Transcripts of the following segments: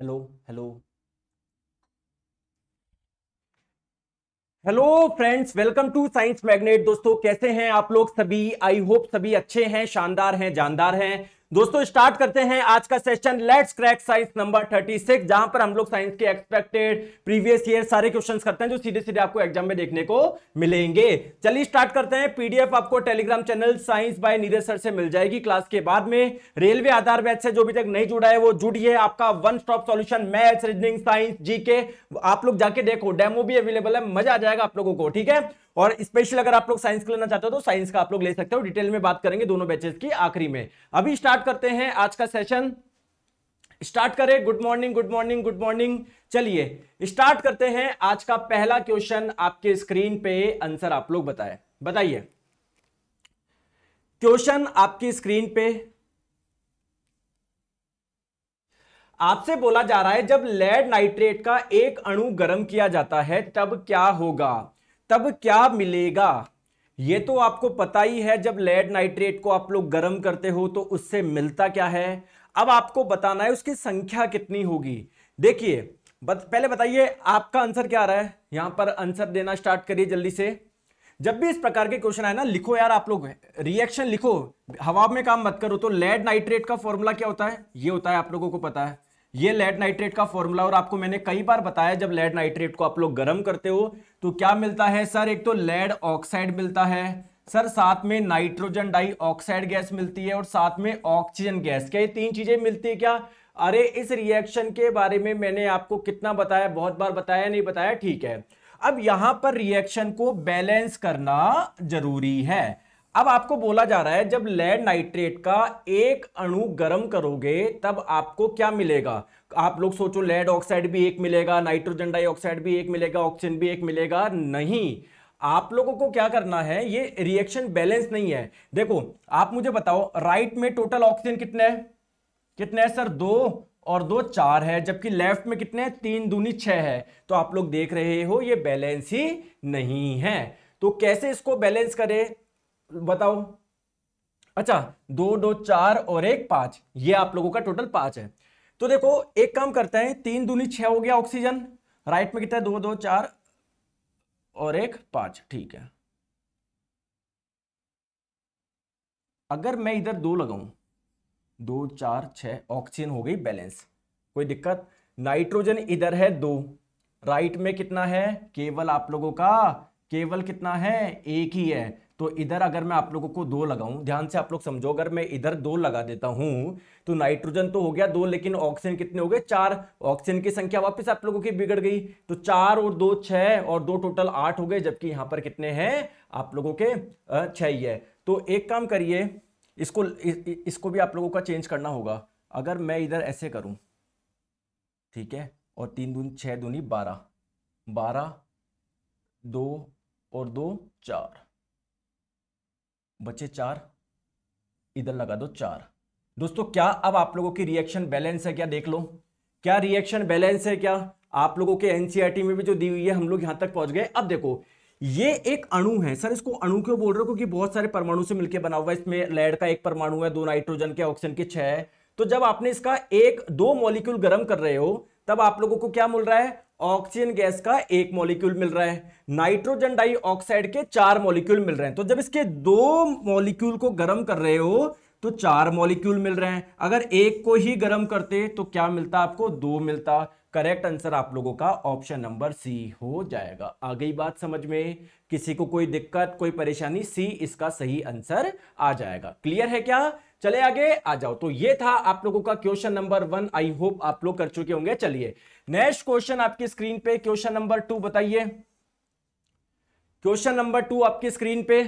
Hello hello hello friends welcome to science magnet दोस्तों कैसे हैं आप लोग सभी आई होप सभी अच्छे हैं शानदार हैं जानदार हैं दोस्तों स्टार्ट करते हैं आज का session let's crack science number 36 जहां पर हम लोग साइंस के एक्सपेक्टेड प्रीवियस ईयर सारे क्वेश्चंस करते हैं जो सीधे सीधे आपको एग्जाम में देखने को मिलेंगे चलिए स्टार्ट करते हैं पीडीएफ आपको Telegram channel science by Neeraj sir से मिल जाएगी क्लास के बाद में रेलवे आधार बैच से जो अभी तक नहीं जुड़ा है वो जुड़िए आपका one stop solution math reasoning science जी आप लोग जाके देखो डेमो भी अवेलेबल है मजा आ जाएगा आप लोगों को ठीक है और स्पेशल अगर आप लोग साइंस लेना चाहते हो तो साइंस का आप लोग ले सकते हो डिटेल में बात करेंगे दोनों बैचेस की आखिरी में अभी स्टार्ट करते हैं आज का सेशन स्टार्ट करें good morning good morning good morning चलिए स्टार्ट करते हैं आज का पहला क्वेश्चन आपके स्क्रीन पे आंसर आप लोग बताए बताइए क्वेश्चन आपकी स्क्रीन पे आपसे बोला जा रहा है जब लेड नाइट्रेट का एक अणु गर्म किया जाता है तब क्या होगा तब क्या मिलेगा ये तो आपको पता ही है जब लेड नाइट्रेट को आप लोग गर्म करते हो तो उससे मिलता क्या है अब आपको बताना है उसकी संख्या कितनी होगी देखिए बत, पहले बताइए आपका आंसर क्या आ रहा है यहां पर आंसर देना स्टार्ट करिए जल्दी से जब भी इस प्रकार के क्वेश्चन आए ना लिखो यार आप लोग रिएक्शन लिखो हवा में काम मत करो तो लेड नाइट्रेट का फॉर्मूला क्या होता है ये होता है आप लोगों को पता है ये लेड नाइट्रेट का फॉर्मूला और आपको मैंने कई बार बताया जब लेड नाइट्रेट को आप लोग गर्म करते हो तो क्या मिलता है सर एक तो लेड ऑक्साइड मिलता है सर साथ में नाइट्रोजन डाई ऑक्साइड गैस मिलती है और साथ में ऑक्सीजन गैस क्या ये तीन चीजें मिलती है क्या अरे इस रिएक्शन के बारे में मैंने आपको कितना बताया बहुत बार बताया नहीं बताया ठीक है अब यहां पर रिएक्शन को बैलेंस करना जरूरी है अब आपको बोला जा रहा है जब लेड नाइट्रेट का एक अणु गर्म करोगे तब आपको क्या मिलेगा आप लोग सोचो लेड ऑक्साइड भी एक मिलेगा नाइट्रोजन डाइऑक्साइड भी एक मिलेगा ऑक्सीजन भी एक मिलेगा नहीं आप लोगों को क्या करना है ये रिएक्शन बैलेंस नहीं है देखो आप मुझे बताओ राइट में टोटल ऑक्सीजन कितने है कितने है सर दो और दो चार है जबकि लेफ्ट में कितने है? तीन दूनी छह है तो आप लोग देख रहे हो ये बैलेंस ही नहीं है तो कैसे इसको बैलेंस करें बताओ अच्छा दो दो चार और एक पांच ये आप लोगों का टोटल पांच है तो देखो एक काम करते हैं तीन दूनी छह हो गया ऑक्सीजन राइट में कितना है दो दो चार और एक पांच ठीक है अगर मैं इधर दो लगाऊं दो चार छह ऑक्सीजन हो गई बैलेंस कोई दिक्कत नाइट्रोजन इधर है दो राइट में कितना है केवल आप लोगों का केवल कितना है एक ही है तो इधर अगर मैं आप लोगों को दो लगाऊं ध्यान से आप लोग समझो अगर मैं इधर दो लगा देता हूं तो नाइट्रोजन तो हो गया दो लेकिन ऑक्सीजन कितने हो गए चार ऑक्सीजन की संख्या वापस आप लोगों की बिगड़ गई तो चार और दो छह और दो टोटल आठ हो गए जबकि यहां पर कितने हैं आप लोगों के छह ही है तो एक काम करिए इसको इ, इसको भी आप लोगों का चेंज करना होगा अगर मैं इधर ऐसे करूं ठीक है और तीन दून छह दूनी बारह बारह दो और दो चार बचे चार इधर लगा दो चार दोस्तों क्या अब आप लोगों की रिएक्शन बैलेंस है क्या देख लो क्या रिएक्शन बैलेंस है क्या आप लोगों के एनसीईआरटी e में भी जो दी हुई है हम लोग यहां तक पहुंच गए अब देखो ये एक अणु है सर इसको अणु क्यों बोल रहे हो क्योंकि बहुत सारे परमाणु से मिलकर बना हुआ है इसमें लेड का एक परमाणु है दो नाइट्रोजन के ऑक्सीजन के छह है तो जब आपने इसका एक दो मॉलिक्यूल गर्म कर रहे हो तब आप लोगों को क्या मिल रहा है ऑक्सीजन गैस का एक मॉलिक्यूल मिल रहा है नाइट्रोजन डाइऑक्साइड के चार मॉलिक्यूल मिल रहे हैं तो जब इसके दो मॉलिक्यूल को गर्म कर रहे हो तो चार मॉलिक्यूल मिल रहे हैं अगर एक को ही गर्म करते तो क्या मिलता आपको दो मिलता करेक्ट आंसर आप लोगों का ऑप्शन नंबर सी हो जाएगा आ गई बात समझ में किसी को कोई दिक्कत कोई परेशानी सी इसका सही आंसर आ जाएगा क्लियर है क्या चले आगे आ जाओ तो ये था आप लोगों का question number one I hope आप लोग कर चुके होंगे चलिए नेक्स्ट क्वेश्चन आपकी स्क्रीन पे क्वेश्चन नंबर टू बताइए क्वेश्चन नंबर टू आपकी स्क्रीन पे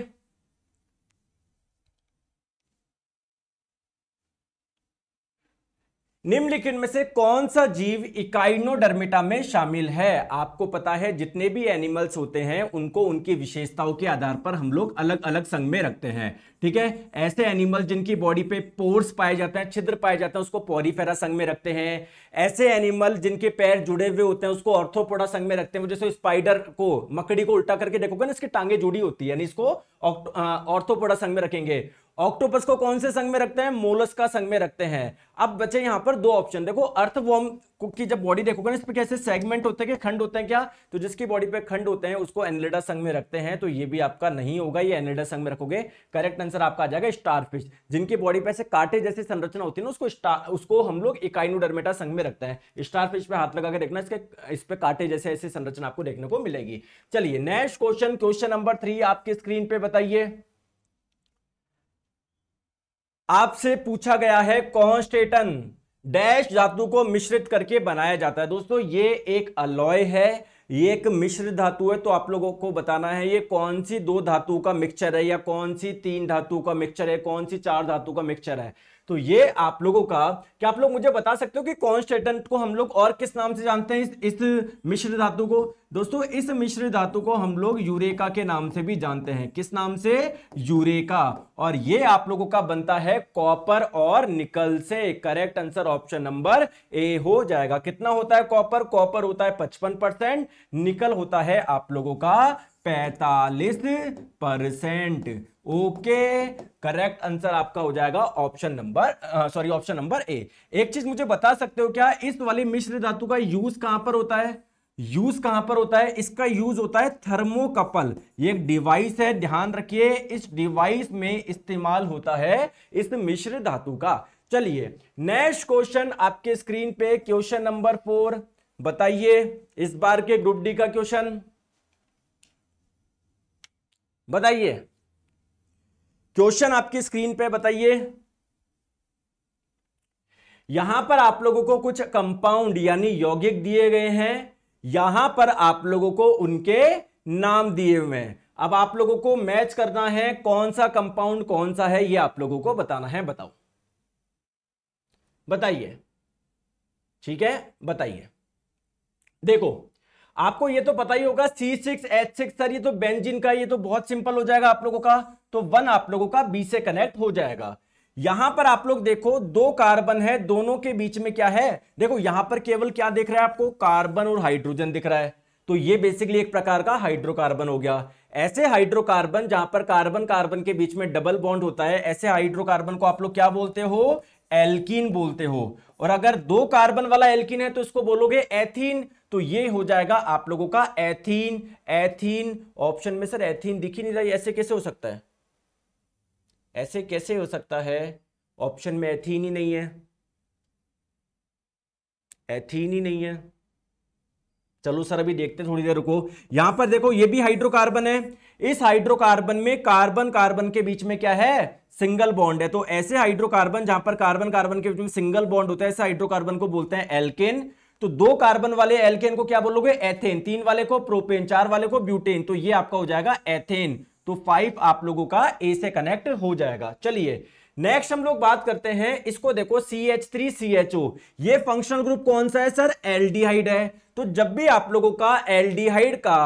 निम्नलिखित में से कौन सा जीव इकाइनोडर्मिटा में शामिल है आपको पता है जितने भी एनिमल्स होते हैं उनको उनकी विशेषताओं के आधार पर हम लोग अलग अलग संघ में रखते हैं ठीक है ऐसे एनिमल जिनकी बॉडी पे पोर्स पाए जाते हैं छिद्र पाए जाते हैं उसको पॉरीफेरा संघ में रखते हैं ऐसे एनिमल जिनके पैर जुड़े हुए होते हैं उसको ऑर्थोपोडा संघ में रखते हैं जैसे स्पाइडर को मकड़ी को उल्टा करके देखोगे ना इसकी टांगे जुड़ी होती है यानी इसको ऑर्थोपोडा संघ में रखेंगे ऑक्टोपस को कौन से संघ में रखते हैं मोलस का संघ में रखते हैं अब बच्चे यहां पर दो ऑप्शन देखो अर्थवॉर्म की जब बॉडी देखोगे ना इस पर कैसे सेगमेंट होते हैं खंड होते हैं क्या तो जिसकी बॉडी पे खंड होते हैं उसको एनलेडा संघ में रखते हैं तो ये भी आपका नहीं होगा ये एनलेडा संघ में रखोगे करेक्ट आंसर आपका आ जाएगा स्टारफिश जिनकी बॉडी पे ऐसे कांटे जैसी संरचना होती है ना उसको उसको हम लोग इकाइनोडर्मेटा संघ में रखते हैं स्टार फिश पे हाथ लगा के देखना इसके इस पर कांटे जैसे ऐसी संरचना आपको देखने को मिलेगी चलिए next question question number three आपकी स्क्रीन पे बताइए आपसे पूछा गया है कॉन्स्टेटन डैश धातु को मिश्रित करके बनाया जाता है दोस्तों ये एक अलॉय है ये एक मिश्र धातु है तो आप लोगों को बताना है ये कौन सी दो धातु का मिक्सचर है या कौन सी तीन धातु का मिक्सचर है कौन सी चार धातु का मिक्सचर है तो ये आप लोगों का क्या आप लोग मुझे बता सकते हो कि कॉन्स्टेटेंट को हम लोग और किस नाम से जानते हैं इस, इस मिश्र धातु को दोस्तों इस मिश्र धातु को हम लोग यूरेका के नाम से भी जानते हैं किस नाम से यूरेका और ये आप लोगों का बनता है कॉपर और निकल से correct answer option number A हो जाएगा कितना होता है कॉपर कॉपर होता है पचपन परसेंट निकल होता है आप लोगों का पैतालीस परसेंट ओके करेक्ट आंसर आपका हो जाएगा option number sorry option number A एक चीज मुझे बता सकते हो क्या इस वाली मिश्र धातु का यूज कहां पर होता है यूज कहां पर होता है इसका यूज होता है थर्मोकपल ये एक डिवाइस है ध्यान रखिए इस डिवाइस में इस्तेमाल होता है इस मिश्र धातु का चलिए नेक्स्ट क्वेश्चन आपके स्क्रीन पे क्वेश्चन नंबर फोर बताइए इस बार के ग्रुप डी का क्वेश्चन बताइए क्वेश्चन आपकी स्क्रीन पे बताइए यहां पर आप लोगों को कुछ कंपाउंड यानी यौगिक दिए गए हैं यहां पर आप लोगों को उनके नाम दिए हुए हैं अब आप लोगों को मैच करना है कौन सा कंपाउंड कौन सा है ये आप लोगों को बताना है बताओ बताइए ठीक है बताइए देखो आपको ये तो पता ही होगा C6H6 सर ये तो बेंजीन का ये तो बहुत सिंपल हो जाएगा आप लोगों का तो वन आप लोगों का बी से कनेक्ट हो जाएगा यहां पर आप लोग देखो दो कार्बन है दोनों के बीच में क्या है देखो यहां पर केवल क्या दिख रहा है आपको कार्बन और हाइड्रोजन दिख रहा है तो ये बेसिकली एक प्रकार का हाइड्रोकार्बन हो गया ऐसे हाइड्रोकार्बन जहां पर कार्बन कार्बन के बीच में डबल बॉन्ड होता है ऐसे हाइड्रोकार्बन को आप लोग क्या बोलते हो एल्किन बोलते हो और अगर दो कार्बन वाला एल्किन है तो इसको बोलोगे एथीन तो ये हो जाएगा आप लोगों का एथीन एथीन ऑप्शन में सर एथीन दिखी नहीं रही ऐसे कैसे हो सकता है ऐसे कैसे हो सकता है ऑप्शन में एथीन ही नहीं है एथीन ही नहीं है चलो सर अभी देखते हैं थोड़ी देर रुको यहां पर देखो ये भी हाइड्रोकार्बन है इस हाइड्रोकार्बन में कार्बन कार्बन के बीच में क्या है सिंगल बॉन्ड है तो ऐसे हाइड्रोकार्बन जहां पर कार्बन कार्बन के बीच में सिंगल बॉन्ड होता है ऐसे हाइड्रोकार्बन को बोलते हैं एल्केन तो दो कार्बन वाले एल्केन को क्या बोलोगे एथेन तीन वाले को प्रोपेन चार वाले को ब्यूटेन तो ये आपका हो जाएगा एथेन तो फाइव आप लोगों का ए से कनेक्ट हो जाएगा चलिए नेक्स्ट हम लोग बात करते हैं इसको देखो C H three C H O ये फंक्शनल ग्रुप कौन सा है सर एल्डिहाइड है तो जब भी आप लोगों का एल्डिहाइड का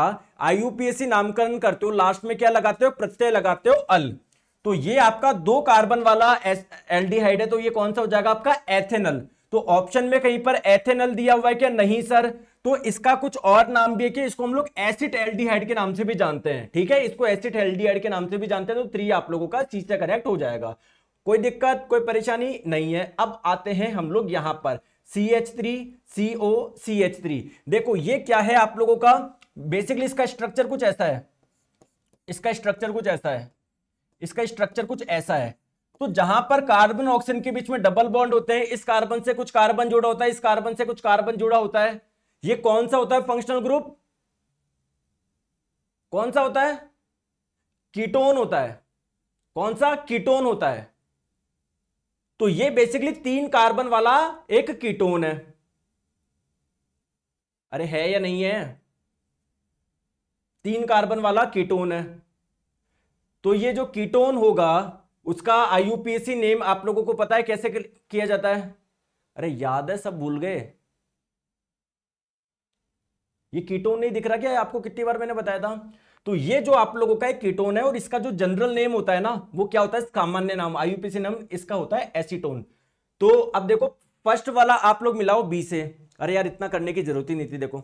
आई नामकरण करते हो लास्ट में क्या लगाते हो प्रत्यय लगाते हो अल तो ये आपका दो कार्बन वाला एल्डिहाइड है तो ये कौन सा हो जाएगा आपका एथेनल तो ऑप्शन में कहीं पर एथेनल दिया हुआ है क्या नहीं सर तो इसका कुछ और नाम भी है कि इसको हम लोग एसिड एल्डिहाइड के नाम से भी जानते हैं ठीक है इसको एसिड एल्डिहाइड के नाम से भी जानते हैं तो थ्री आप लोगों का चीज से करेक्ट हो जाएगा कोई दिक्कत कोई परेशानी नहीं है अब आते हैं हम लोग यहां पर C H three C O C H three देखो ये क्या है आप लोगों का बेसिकली इसका स्ट्रक्चर कुछ ऐसा है इसका स्ट्रक्चर कुछ ऐसा है इसका स्ट्रक्चर कुछ ऐसा है तो जहां पर कार्बन ऑक्सीजन के बीच में डबल बॉन्ड होते हैं इस कार्बन से कुछ कार्बन जुड़ा होता है इस कार्बन से कुछ कार्बन जुड़ा होता है ये कौन सा होता है फंक्शनल ग्रुप कौन सा होता है कीटोन होता है कौन सा कीटोन होता है तो ये बेसिकली तीन कार्बन वाला एक कीटोन है अरे है या नहीं है तीन कार्बन वाला कीटोन है तो ये जो कीटोन होगा उसका आईयूपीएसी नेम आप लोगों को पता है कैसे किया जाता है अरे याद है सब भूल गए ये कीटोन नहीं दिख रहा क्या आपको कितनी बार मैंने बताया था तो ये जो आप लोगों का एक कीटोन है और इसका जो जनरल नेम होता है ना वो क्या होता है सामान्य नाम आईयूपीसी नाम इसका होता है एसीटोन तो अब देखो फर्स्ट वाला आप लोग मिलाओ बी से अरे यार इतना करने की जरूरत ही नहीं थी देखो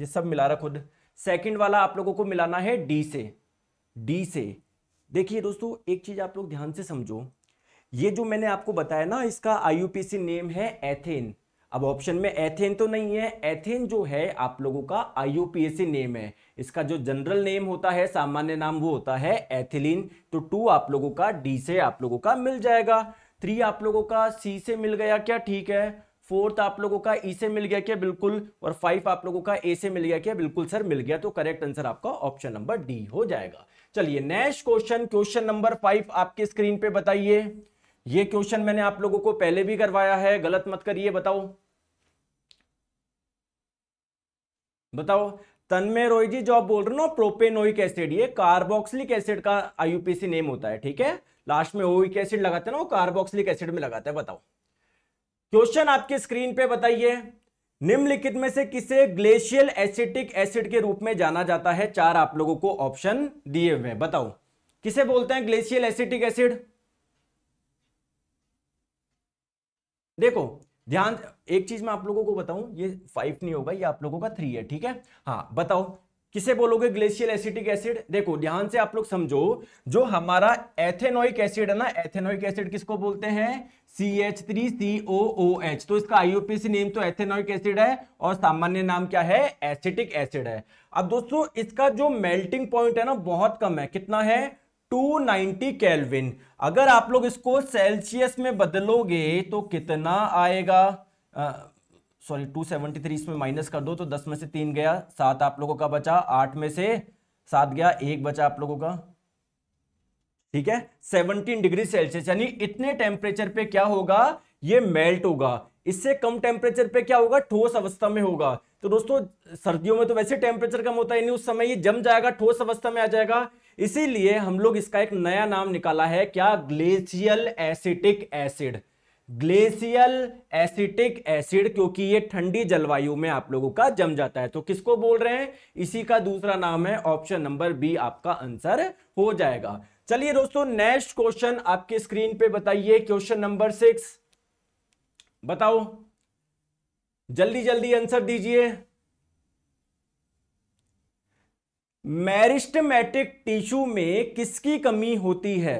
ये सब मिला रहा खुद सेकंड वाला आप लोगों को मिलाना है डी से डी से देखिए दोस्तों एक चीज आप लोग ध्यान से समझो ये जो मैंने आपको बताया ना इसका आईयूपीसी नेम है एथेन अब ऑप्शन में एथेन तो नहीं है एथेन जो है आप लोगों का आई नेम है इसका जो जनरल नेम होता है सामान्य नाम वो होता है एथिलीन तो टू आप लोगों का डी से आप लोगों का मिल जाएगा थ्री आप लोगों का सी से मिल गया क्या ठीक है फोर्थ आप लोगों का ई e से मिल गया क्या बिल्कुल और फाइव आप लोगों का ए से मिल गया क्या बिल्कुल सर मिल गया तो करेक्ट आंसर आपका ऑप्शन नंबर डी हो जाएगा चलिए next question question number five आपके स्क्रीन पे बताइए ये क्वेश्चन मैंने आप लोगों को पहले भी करवाया है गलत मत करिए बताओ बताओ तन्मय रोय जी जो आप बोल रहे हो ना प्रोपेनोइक एसिड ये कार्बोक्सिलिक एसिड का आईयूपीसी नेम होता है ठीक है लास्ट में ओइक एसिड लगाते हैं ना वो कार्बोक्सिलिक एसिड में लगाते हैं बताओ क्वेश्चन आपके स्क्रीन पे बताइए निम्नलिखित में से किसे ग्लेशियल एसिटिक एसिड के रूप में जाना जाता है चार आप लोगों को ऑप्शन दिए हुए बताओ किसे बोलते हैं ग्लेशियल एसिटिक एसिड देखो ध्यान एक चीज मैं आप लोगों को बताऊं ये फाइव नहीं होगा ये आप लोगों का थ्री है ठीक है हाँ बताओ किसे बोलोगे ग्लेशियल एसिटिक एसिड देखो ध्यान से आप लोग समझो जो हमारा एथेनोइक एसिड है ना एथेनोइक एसिड किसको बोलते हैं C H three C O O H तो इसका आईओपीसी नेम तो एथेनोइक एसिड है और सामान्य नाम क्या है एसिटिक एसिड है अब दोस्तों इसका जो मेल्टिंग पॉइंट है ना बहुत कम है कितना है 290 केल्विन अगर आप लोग इसको सेल्सियस में बदलोगे तो कितना आएगा सॉरी टू सेवेंटी थ्री इसमें माइनस कर दो तो दस में से तीन गया सात आप लोगों का बचा आठ में से सात गया एक बचा आप लोगों का ठीक है सेवनटीन डिग्री सेल्सियस यानी इतने टेम्परेचर पे क्या होगा ये मेल्ट होगा इससे कम टेम्परेचर पे क्या होगा ठोस अवस्था में होगा तो दोस्तों सर्दियों में तो वैसे टेम्परेचर कम होता है नहीं उस समय ये जम जाएगा ठोस अवस्था में आ जाएगा इसीलिए हम लोग इसका एक नया नाम निकाला है क्या glacial acetic acid glacial acetic acid क्योंकि ये ठंडी जलवायु में आप लोगों का जम जाता है तो किसको बोल रहे हैं इसी का दूसरा नाम है ऑप्शन नंबर बी आपका आंसर हो जाएगा चलिए दोस्तों नेक्स्ट क्वेश्चन आपके स्क्रीन पे बताइए क्वेश्चन नंबर सिक्स बताओ जल्दी जल्दी आंसर दीजिए मैरिस्टमेटिक टिश्यू में किसकी कमी होती है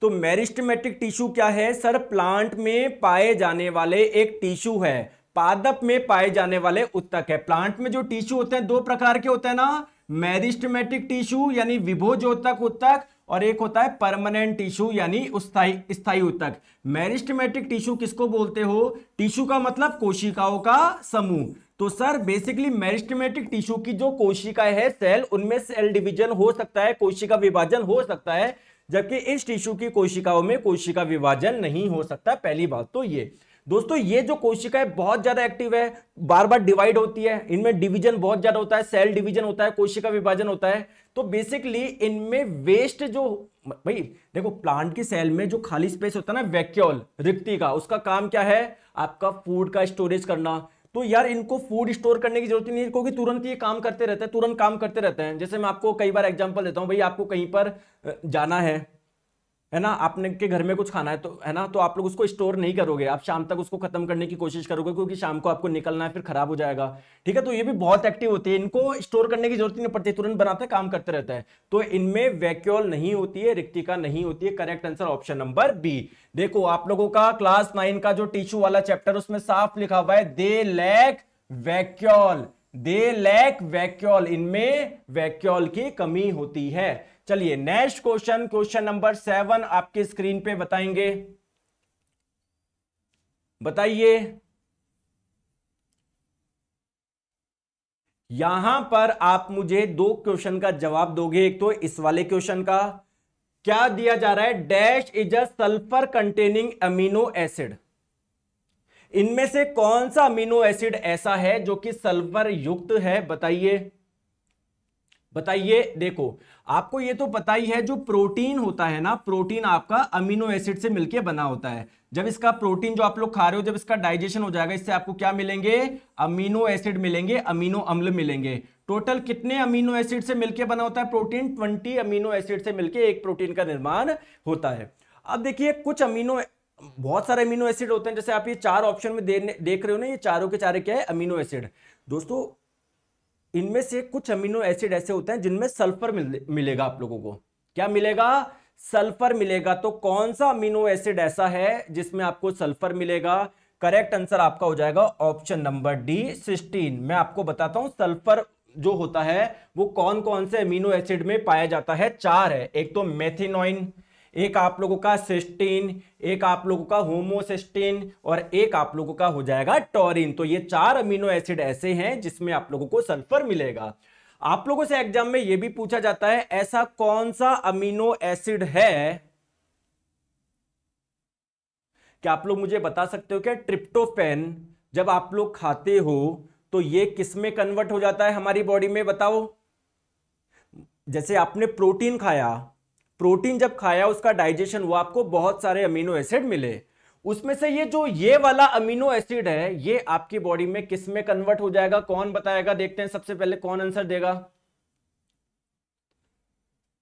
तो मेरिस्टमेटिक टिश्यू क्या है सर प्लांट में पाए जाने वाले एक टिश्यू है पादप में पाए जाने वाले उत्तक है प्लांट में जो टिश्यू होते हैं दो प्रकार के होते हैं ना मेरिस्टमेटिक टिश्यू यानी विभोजोतक उत्तक और एक होता है परमानेंट टिश्यू यानी स्थायी स्थाई उत्तक मेरिस्टमेटिक टिश्यू किसको बोलते हो टिश्यू का मतलब कोशिकाओं का समूह तो सर बेसिकली मेरिस्टमेटिक टिश्यू की जो कोशिकाएं है सेल उनमें सेल डिवीजन हो सकता है कोशिका विभाजन हो सकता है जबकि इस टिश्यू की कोशिकाओं में कोशिका विभाजन नहीं हो सकता पहली बात तो ये दोस्तों ये जो कोशिका है बहुत ज्यादा एक्टिव है बार बार डिवाइड होती है इनमें डिवीजन बहुत ज्यादा होता है सेल डिवीजन होता है कोशिका विभाजन होता है तो बेसिकली इनमें वेस्ट जो भाई देखो प्लांट की सेल में जो खाली स्पेस होता है ना वैक्यूल रिक्ति का उसका काम क्या है आपका फूड का स्टोरेज करना तो यार इनको फूड स्टोर करने की जरूरत नहीं क्योंकि तुरंत ये काम करते रहते हैं तुरंत काम करते रहते हैं जैसे मैं आपको कई बार एग्जाम्पल देता हूँ भाई आपको कहीं पर जाना है है ना आपने के घर में कुछ खाना है तो है ना तो आप लोग उसको स्टोर नहीं करोगे आप शाम तक उसको खत्म करने की कोशिश करोगे क्योंकि शाम को आपको निकलना है फिर खराब हो जाएगा ठीक है तो ये भी बहुत एक्टिव होती है इनको स्टोर करने की जरूरत नहीं पड़ती तुरंत बनाते हैं काम करते रहता है तो इनमें वैक्यूल नहीं होती है रिक्तिका नहीं होती है correct answer option number B देखो आप लोगों का क्लास नाइन का जो टिश्यू वाला चैप्टर उसमें साफ लिखा हुआ है they lack vacuole they lack vacuole इनमें वैक्यूल की कमी होती है चलिए next question question number seven आपके स्क्रीन पे बताएंगे बताइए यहां पर आप मुझे दो क्वेश्चन का जवाब दोगे एक तो इस वाले क्वेश्चन का क्या दिया जा रहा है dash is a sulphur containing amino acid इनमें से कौन सा अमीनो एसिड ऐसा है जो कि सल्फर युक्त है बताइए बताइए देखो आपको ये तो पता ही है जो प्रोटीन होता है ना प्रोटीन आपका अमीनो एसिड से मिलके बना होता है जब इसका प्रोटीन जो आप लोग खा रहे हो जब इसका डाइजेशन हो जाएगा इससे आपको क्या मिलेंगे अमीनो एसिड मिलेंगे अमीनो अम्ल मिलेंगे टोटल कितने अमीनो एसिड से मिलके बना होता है प्रोटीन ट्वेंटी अमीनो एसिड से मिलकर एक प्रोटीन का निर्माण होता है अब देखिए कुछ अमीनो बहुत सारे अमीनो एसिड होते हैं जैसे आप ये चार ऑप्शन में देख रहे हो ना ये चारों के चारे क्या है अमीनो एसिड दोस्तों इनमें से कुछ अमीनो एसिड ऐसे होते हैं जिनमें सल्फर मिल, मिलेगा आप लोगों को क्या मिलेगा सल्फर मिलेगा तो कौन सा अमीनो एसिड ऐसा है जिसमें आपको सल्फर मिलेगा करेक्ट आंसर आपका हो जाएगा ऑप्शन नंबर डी सिक्सटीन मैं आपको बताता हूं सल्फर जो होता है वो कौन कौन से अमीनो एसिड में पाया जाता है चार है एक तो मेथिनोइन एक आप लोगों का सिस्टीन एक आप लोगों का होमोसिस्टीन और एक आप लोगों का हो जाएगा टॉरिन तो ये चार अमीनो एसिड ऐसे हैं जिसमें आप लोगों को सल्फर मिलेगा आप लोगों से एग्जाम में यह भी पूछा जाता है ऐसा कौन सा अमीनो एसिड है क्या आप लोग मुझे बता सकते हो क्या ट्रिप्टोफेन जब आप लोग खाते हो तो ये किस में कन्वर्ट हो जाता है हमारी बॉडी में बताओ जैसे आपने प्रोटीन खाया प्रोटीन जब खाया उसका डाइजेशन हुआ आपको बहुत सारे अमीनो एसिड मिले उसमें से ये जो ये वाला अमीनो एसिड है ये आपकी बॉडी में किस में कन्वर्ट हो जाएगा कौन बताएगा देखते हैं सबसे पहले कौन आंसर देगा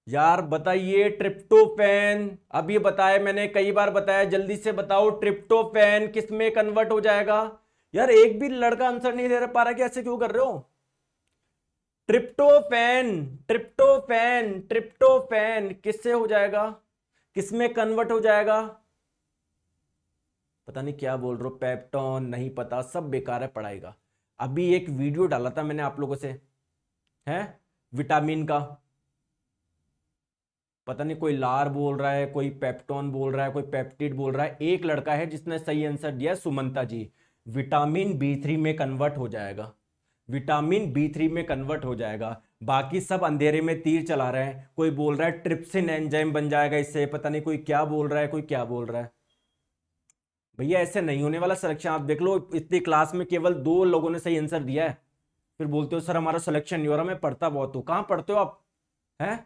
यार बताइए ट्रिप्टोफेन अब ये बताया मैंने कई बार बताया जल्दी से बताओ ट्रिप्टोफेन किस में कन्वर्ट हो जाएगा यार एक भी लड़का आंसर नहीं दे पा रहा कि ऐसे क्यों कर रहे हो ट्रिप्टोफेन ट्रिप्टोफेन ट्रिप्टोफेन किससे हो जाएगा किसमें कन्वर्ट हो जाएगा पता नहीं क्या बोल रहे हो पेप्टोन नहीं पता सब बेकार है पढ़ाई का अभी एक वीडियो डाला था मैंने आप लोगों से है विटामिन का पता नहीं कोई लार बोल रहा है कोई पेप्टोन बोल रहा है कोई पेप्टिड बोल रहा है एक लड़का है जिसने सही आंसर दिया Sumanta ji vitamin B three में कन्वर्ट हो जाएगा विटामिन बी थ्री में कन्वर्ट हो जाएगा बाकी सब अंधेरे में तीर चला रहे हैं कोई बोल रहा है ट्रिप्सिन एंजाइम बन जाएगा इससे पता नहीं कोई क्या बोल रहा है कोई क्या बोल रहा है भैया ऐसे नहीं होने वाला सिलेक्शन आप देख लो इतनी क्लास में केवल दो लोगों ने सही आंसर दिया है फिर बोलते हो सर हमारा सिलेक्शन नहीं हो रहा मैं पढ़ता बहुत हूँ कहाँ पढ़ते हो आप हैं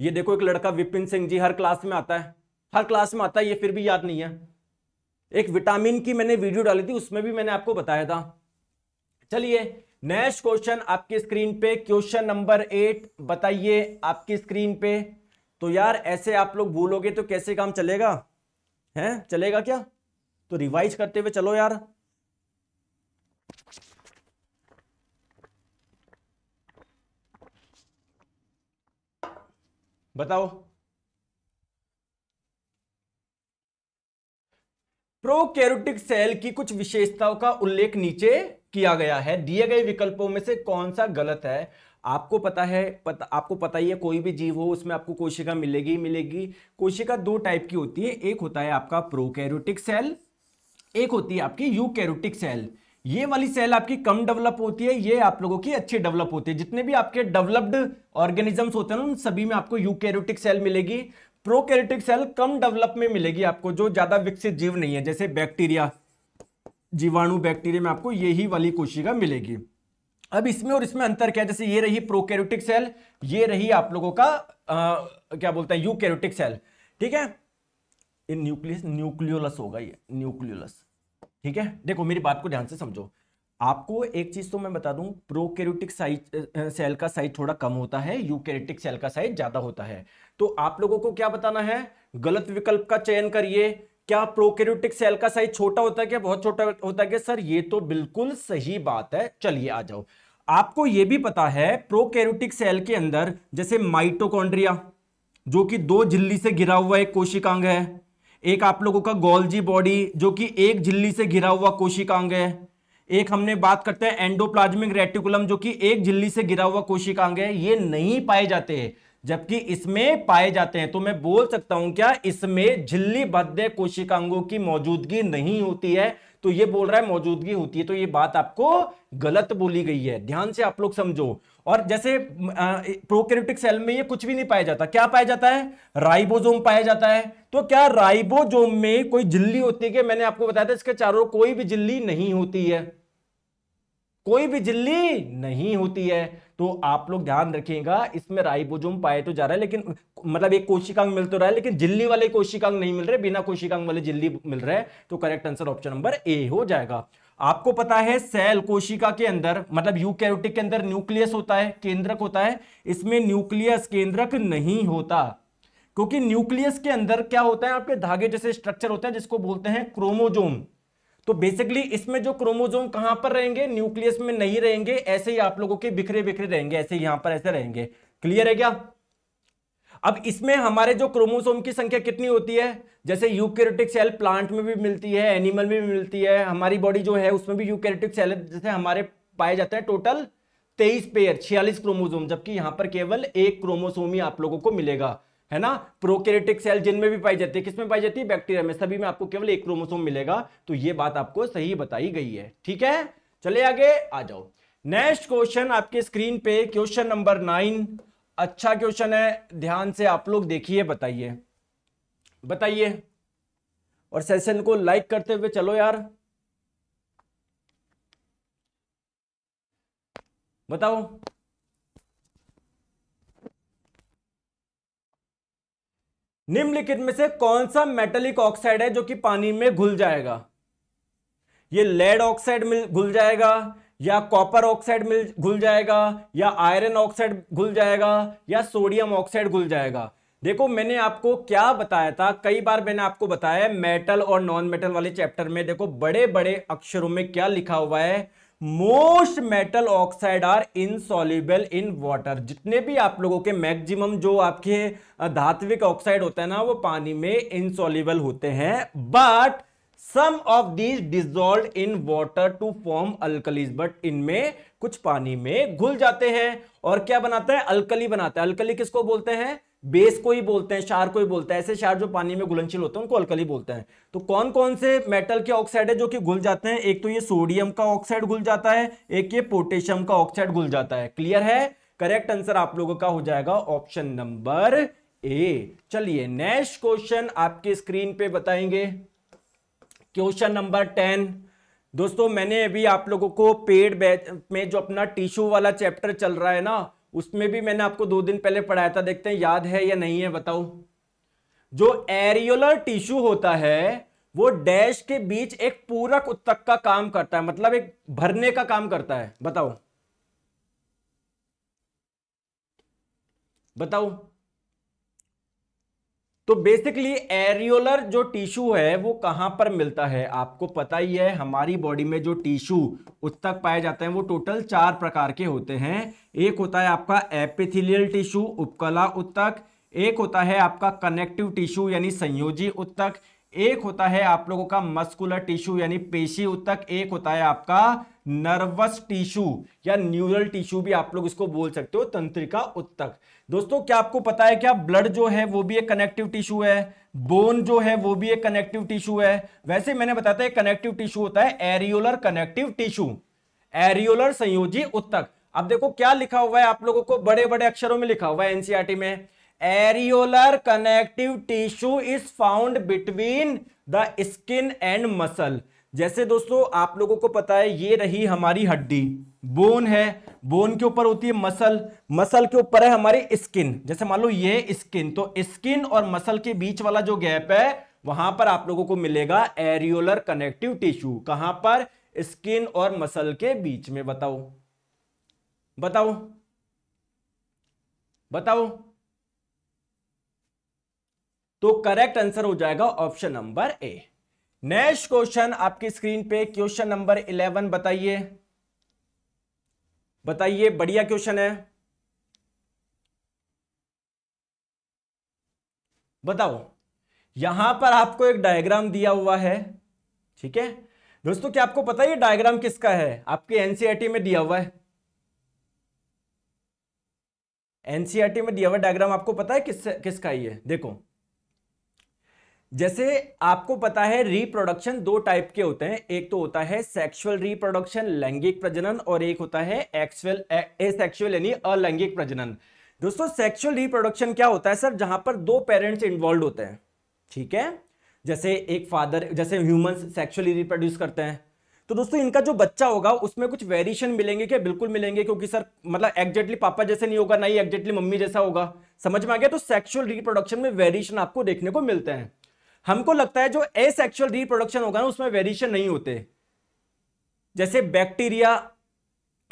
ये देखो एक लड़का विपिन सिंह जी हर क्लास में आता है हर क्लास में आता है ये फिर भी याद नहीं है एक विटामिन की मैंने वीडियो डाली थी उसमें भी मैंने आपको बताया था चलिए नेक्स्ट क्वेश्चन आपकी स्क्रीन पे क्वेश्चन नंबर एट बताइए आपकी स्क्रीन पे तो यार ऐसे आप लोग भूलोगे तो कैसे काम चलेगा हैं चलेगा क्या तो रिवाइज करते हुए चलो यार बताओ प्रोकैरियोटिक सेल की कुछ विशेषताओं का उल्लेख नीचे किया गया है दिए गए विकल्पों में से कौन सा गलत है आपको पता है पत, आपको पता ही है कोई भी जीव हो उसमें आपको कोशिका मिलेगी मिलेगी कोशिका दो टाइप की होती है एक होता है आपका प्रोकैरियोटिक सेल एक होती है आपकी यूकैरियोटिक सेल ये वाली सेल आपकी कम डेवलप होती है ये आप लोगों की अच्छी डेवलप होती है जितने भी आपके डेवलप्ड ऑर्गेनिजम्स होते हैं ना उन सभी में आपको यूकैरियोटिक सेल मिलेगी प्रोकैरियोटिक सेल कम डेवलप में मिलेगी आपको जो ज्यादा विकसित जीव नहीं है जैसे बैक्टीरिया जीवाणु बैक्टीरिया में आपको यही वाली कोशिका मिलेगी अब इसमें और इसमें अंतर क्या है जैसे ये रही प्रोकैरियोटिक सेल ये रही आप लोगों का आ, क्या बोलते हैं यूकैरियोटिक सेल ठीक है इन न्यूक्लियस न्यूक्लियोलस होगा ये न्यूक्लियोलस ठीक है देखो मेरी बात को ध्यान से समझो आपको एक चीज तो मैं बता दूं प्रोकैरियोटिक साइज सेल का साइज थोड़ा कम होता है यूकैरियोटिक सेल का साइज ज्यादा होता है तो आप लोगों को क्या बताना है गलत विकल्प का चयन करिए क्या प्रोकैरियोटिक सेल का साइज छोटा होता है क्या बहुत छोटा होता है क्या सर ये तो बिल्कुल सही बात है चलिए आ जाओ आपको ये भी पता है प्रोकैरियोटिक सेल के अंदर जैसे माइटोकॉन्ड्रिया जो कि दो झिल्ली से घिरा हुआ एक कोशिकांग है एक आप लोगों का गोल्जी बॉडी जो कि एक झिल्ली से घिरा हुआ कोशिकांग है एक हमने बात करते हैं एंडोप्लाज्मिक रेटिकुलम जो कि एक झिल्ली से घिरा हुआ कोशिकांग है ये नहीं पाए जाते हैं जबकि इसमें पाए जाते हैं तो मैं बोल सकता हूं क्या इसमें झिल्ली बद्ध कोशिकांगों की मौजूदगी नहीं होती है तो ये बोल रहा है मौजूदगी होती है तो ये बात आपको गलत बोली गई है ध्यान से आप लोग समझो और जैसे प्रोकैरियोटिक सेल में ये कुछ भी नहीं पाया जाता क्या पाया जाता है राइबोजोम पाया जाता है तो क्या राइबोजोम में कोई झिल्ली होती है मैंने आपको बताया था इसके चारों कोई भी झिल्ली नहीं होती है कोई भी झिल्ली नहीं होती है तो आप लोग ध्यान रखिएगा इसमें राइबोजोम पाए तो जा रहा है लेकिन मतलब एक कोशिकांग मिल तो रहा है लेकिन झिल्ली वाले कोशिकांग नहीं मिल रहे बिना कोशिकांग वाले झिल्ली मिल रहे है तो correct answer option number A हो जाएगा आपको पता है सेल कोशिका के अंदर मतलब यूकैरियोटिक के अंदर न्यूक्लियस होता है केंद्रक होता है इसमें न्यूक्लियस केंद्रक नहीं होता क्योंकि न्यूक्लियस के अंदर क्या होता है आपके धागे जैसे स्ट्रक्चर होते हैं जिसको बोलते हैं क्रोमोजोम तो बेसिकली इसमें जो क्रोमोजोम कहां पर रहेंगे न्यूक्लियस में नहीं रहेंगे ऐसे ही आप लोगों के बिखरे बिखरे रहेंगे ऐसे यहां पर ऐसे रहेंगे क्लियर है क्या अब इसमें हमारे जो क्रोमोसोम की संख्या कितनी होती है जैसे यूकेरेटिक सेल प्लांट में भी मिलती है एनिमल में भी मिलती है हमारी बॉडी जो है उसमें भी यूकेरेटिक सेल जैसे हमारे पाए जाते हैं टोटल तेईस पेयर छियालीस क्रोमोसोम जबकि यहां पर केवल एक क्रोमोसोम ही आप लोगों को मिलेगा है ना प्रोकेरेटिक सेल जिनमें भी पाई जाती है किसमें पाई जाती है बैक्टीरिया में सभी में आपको केवल एक क्रोमोसोम मिलेगा तो ये बात आपको सही बताई गई है ठीक है चले आगे आ जाओ नेक्स्ट क्वेश्चन आपके स्क्रीन पे क्वेश्चन नंबर नाइन अच्छा क्वेश्चन है ध्यान से आप लोग देखिए बताइए बताइए और सेशन को लाइक करते हुए चलो यार बताओ निम्नलिखित में से कौन सा मेटलिक ऑक्साइड है जो कि पानी में घुल जाएगा ये लेड ऑक्साइड मिल घुल जाएगा या कॉपर ऑक्साइड मिल घुल जाएगा या आयरन ऑक्साइड घुल जाएगा या सोडियम ऑक्साइड घुल जाएगा देखो मैंने आपको क्या बताया था कई बार मैंने आपको बताया मेटल और नॉन मेटल वाले चैप्टर में देखो बड़े बड़े अक्षरों में क्या लिखा हुआ है most metal oxide are insoluble in water जितने भी आप लोगों के मैक्सिमम जो आपके धात्विक ऑक्साइड होता है ना वो पानी में इनसॉल्यूबल होते हैं but some of these dissolve in water to form alkalis but इनमें कुछ पानी में घुल जाते हैं और क्या बनाता है अल्कली बनाता है अल्कली किसको बोलते हैं बेस को ही बोलते हैं शार को ही बोलते हैं ऐसे शार जो पानी में घुलनशील होते हैं उनको अलकली बोलते हैं तो कौन कौन से मेटल के ऑक्साइड है जो कि घुल जाते हैं एक तो ये सोडियम का ऑक्साइड घुल जाता है एक ये पोटेशियम का ऑक्साइड घुल जाता है क्लियर है करेक्ट आंसर आप लोगों का हो जाएगा ऑप्शन नंबर ए चलिए नेक्स्ट क्वेश्चन आपके स्क्रीन पे बताएंगे क्वेश्चन नंबर टेन दोस्तों मैंने अभी आप लोगों को पेड में जो अपना टिश्यू वाला चैप्टर चल रहा है ना उसमें भी मैंने आपको दो दिन पहले पढ़ाया था देखते हैं याद है या नहीं है बताओ जो एरियोलर टिश्यू होता है वो डैश के बीच एक पूरक उत्तक का काम करता है मतलब एक भरने का काम करता है बताओ बताओ तो बेसिकली एरियोलर जो टिश्यू है वो कहां पर मिलता है आपको पता ही है हमारी बॉडी में जो टिश्यू उत्तक पाए जाते हैं वो टोटल चार प्रकार के होते हैं एक होता है आपका एपिथिलियल टिश्यू उपकला उत्तक एक होता है आपका कनेक्टिव टिश्यू यानी संयोजी उत्तक एक होता है आप लोगों का मस्कुलर टिश्यू यानी पेशी उत्तक एक होता है आपका नर्वस टिश्यू या न्यूरल टिश्यू भी आप लोग इसको बोल सकते हो तंत्रिका उत्तक दोस्तों क्या आपको पता है क्या ब्लड जो है वो भी एक कनेक्टिव टिश्यू है बोन जो है वो भी एक कनेक्टिव टिश्यू है वैसे मैंने बताया था कनेक्टिव टिश्यू होता है एरियोलर कनेक्टिव टिश्यू एरियोलर संयोजी उत्तक अब देखो क्या लिखा हुआ है आप लोगों को बड़े बड़े अक्षरों में लिखा हुआ है एनसीआरटी e में areolar connective tissue is found between the skin and muscle जैसे दोस्तों आप लोगों को पता है ये रही हमारी हड्डी बोन है बोन के ऊपर होती है मसल मसल के ऊपर है हमारी स्किन जैसे मान लो ये स्किन तो स्किन और मसल के बीच वाला जो गैप है वहां पर आप लोगों को मिलेगा एरियोलर कनेक्टिव टिश्यू कहां पर स्किन और मसल के बीच में बताओ बताओ बताओ तो करेक्ट आंसर हो जाएगा option number A next question आपकी स्क्रीन पे क्वेश्चन नंबर इलेवन बताइए बताइए बढ़िया क्वेश्चन है बताओ यहां पर आपको एक डायग्राम दिया हुआ है ठीक है दोस्तों क्या आपको पता है ये डायग्राम किसका है आपके एनसीईआरटी e में दिया हुआ है एनसीईआरटी e में दिया हुआ डायग्राम आपको पता है किस किसका ये देखो जैसे आपको पता है रिप्रोडक्शन दो टाइप के होते हैं एक तो होता है सेक्सुअल रिप्रोडक्शन लैंगिक प्रजनन और एक होता है एक्सुअल एसेक्सुअल यानी अलैंगिक प्रजनन दोस्तों सेक्सुअल रिप्रोडक्शन क्या होता है सर जहां पर दो पेरेंट्स इन्वॉल्व होते हैं ठीक है जैसे एक फादर जैसे ह्यूमंस सेक्सुअली रिप्रोड्यूस करते हैं तो दोस्तों इनका जो बच्चा होगा उसमें कुछ वेरिएशन मिलेंगे क्या बिल्कुल मिलेंगे क्योंकि सर मतलब एग्जैक्टली पापा जैसे नहीं होगा ना ही एग्जैक्टली मम्मी जैसा होगा समझ में आ गया तो सेक्सुअल रिप्रोडक्शन में वेरिएशन आपको देखने को मिलते हैं हमको लगता है जो ए सेक्शुअल रिप्रोडक्शन होगा ना उसमें वेरिएशन नहीं होते जैसे बैक्टीरिया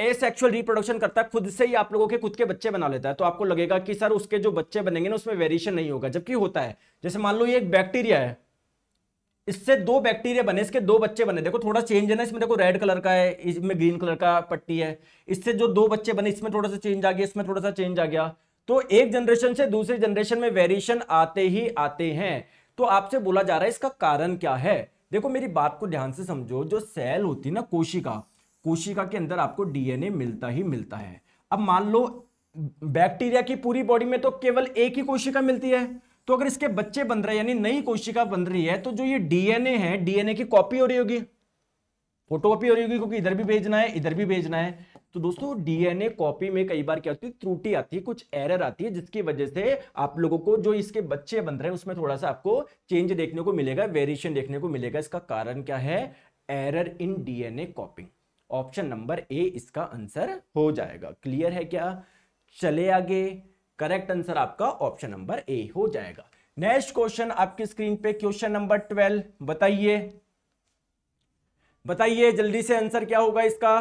ए सेक्शुअल रिप्रोडक्शन करता है खुद से ही आप लोगों के खुद के बच्चे बना लेता है तो आपको लगेगा कि सर उसके जो बच्चे बनेंगे ना उसमें वेरिएशन नहीं होगा जबकि होता है जैसे मान लो ये एक बैक्टीरिया है इससे दो बैक्टीरिया बने इसके दो बच्चे बने देखो थोड़ा चेंज है ना इसमें देखो रेड कलर का है इसमें ग्रीन कलर का पट्टी है इससे जो दो बच्चे बने इसमें थोड़ा सा चेंज आ गया इसमें थोड़ा सा चेंज आ गया तो एक जनरेशन से दूसरे जनरेशन में वेरिएशन आते ही आते हैं तो आपसे बोला जा रहा है इसका कारण क्या है देखो मेरी बात को ध्यान से समझो जो सेल होती है ना कोशिका कोशिका के अंदर आपको डीएनए मिलता ही मिलता है अब मान लो बैक्टीरिया की पूरी बॉडी में तो केवल एक ही कोशिका मिलती है तो अगर इसके बच्चे बन रहे यानी नई कोशिका बन रही है तो जो ये डीएनए है डीएनए की कॉपी हो रही होगी फोटो कॉपी हो रही होगी क्योंकि इधर भी भेजना है इधर भी भेजना है तो दोस्तों डीएनए कॉपी में कई बार क्या होती है त्रुटि आती है कुछ एरर आती है जिसकी वजह से आप लोगों को जो इसके बच्चे बन रहे हैं उसमें थोड़ा सा आपको चेंज देखने को मिलेगा वेरिएशन देखने को मिलेगा इसका कारण क्या है error in DNA copying option number A इसका आंसर हो जाएगा क्लियर है क्या चले आगे करेक्ट आंसर आपका ऑप्शन नंबर ए हो जाएगा नेक्स्ट क्वेश्चन आपकी स्क्रीन पे क्वेश्चन नंबर ट्वेल्व बताइए बताइए जल्दी से आंसर क्या होगा इसका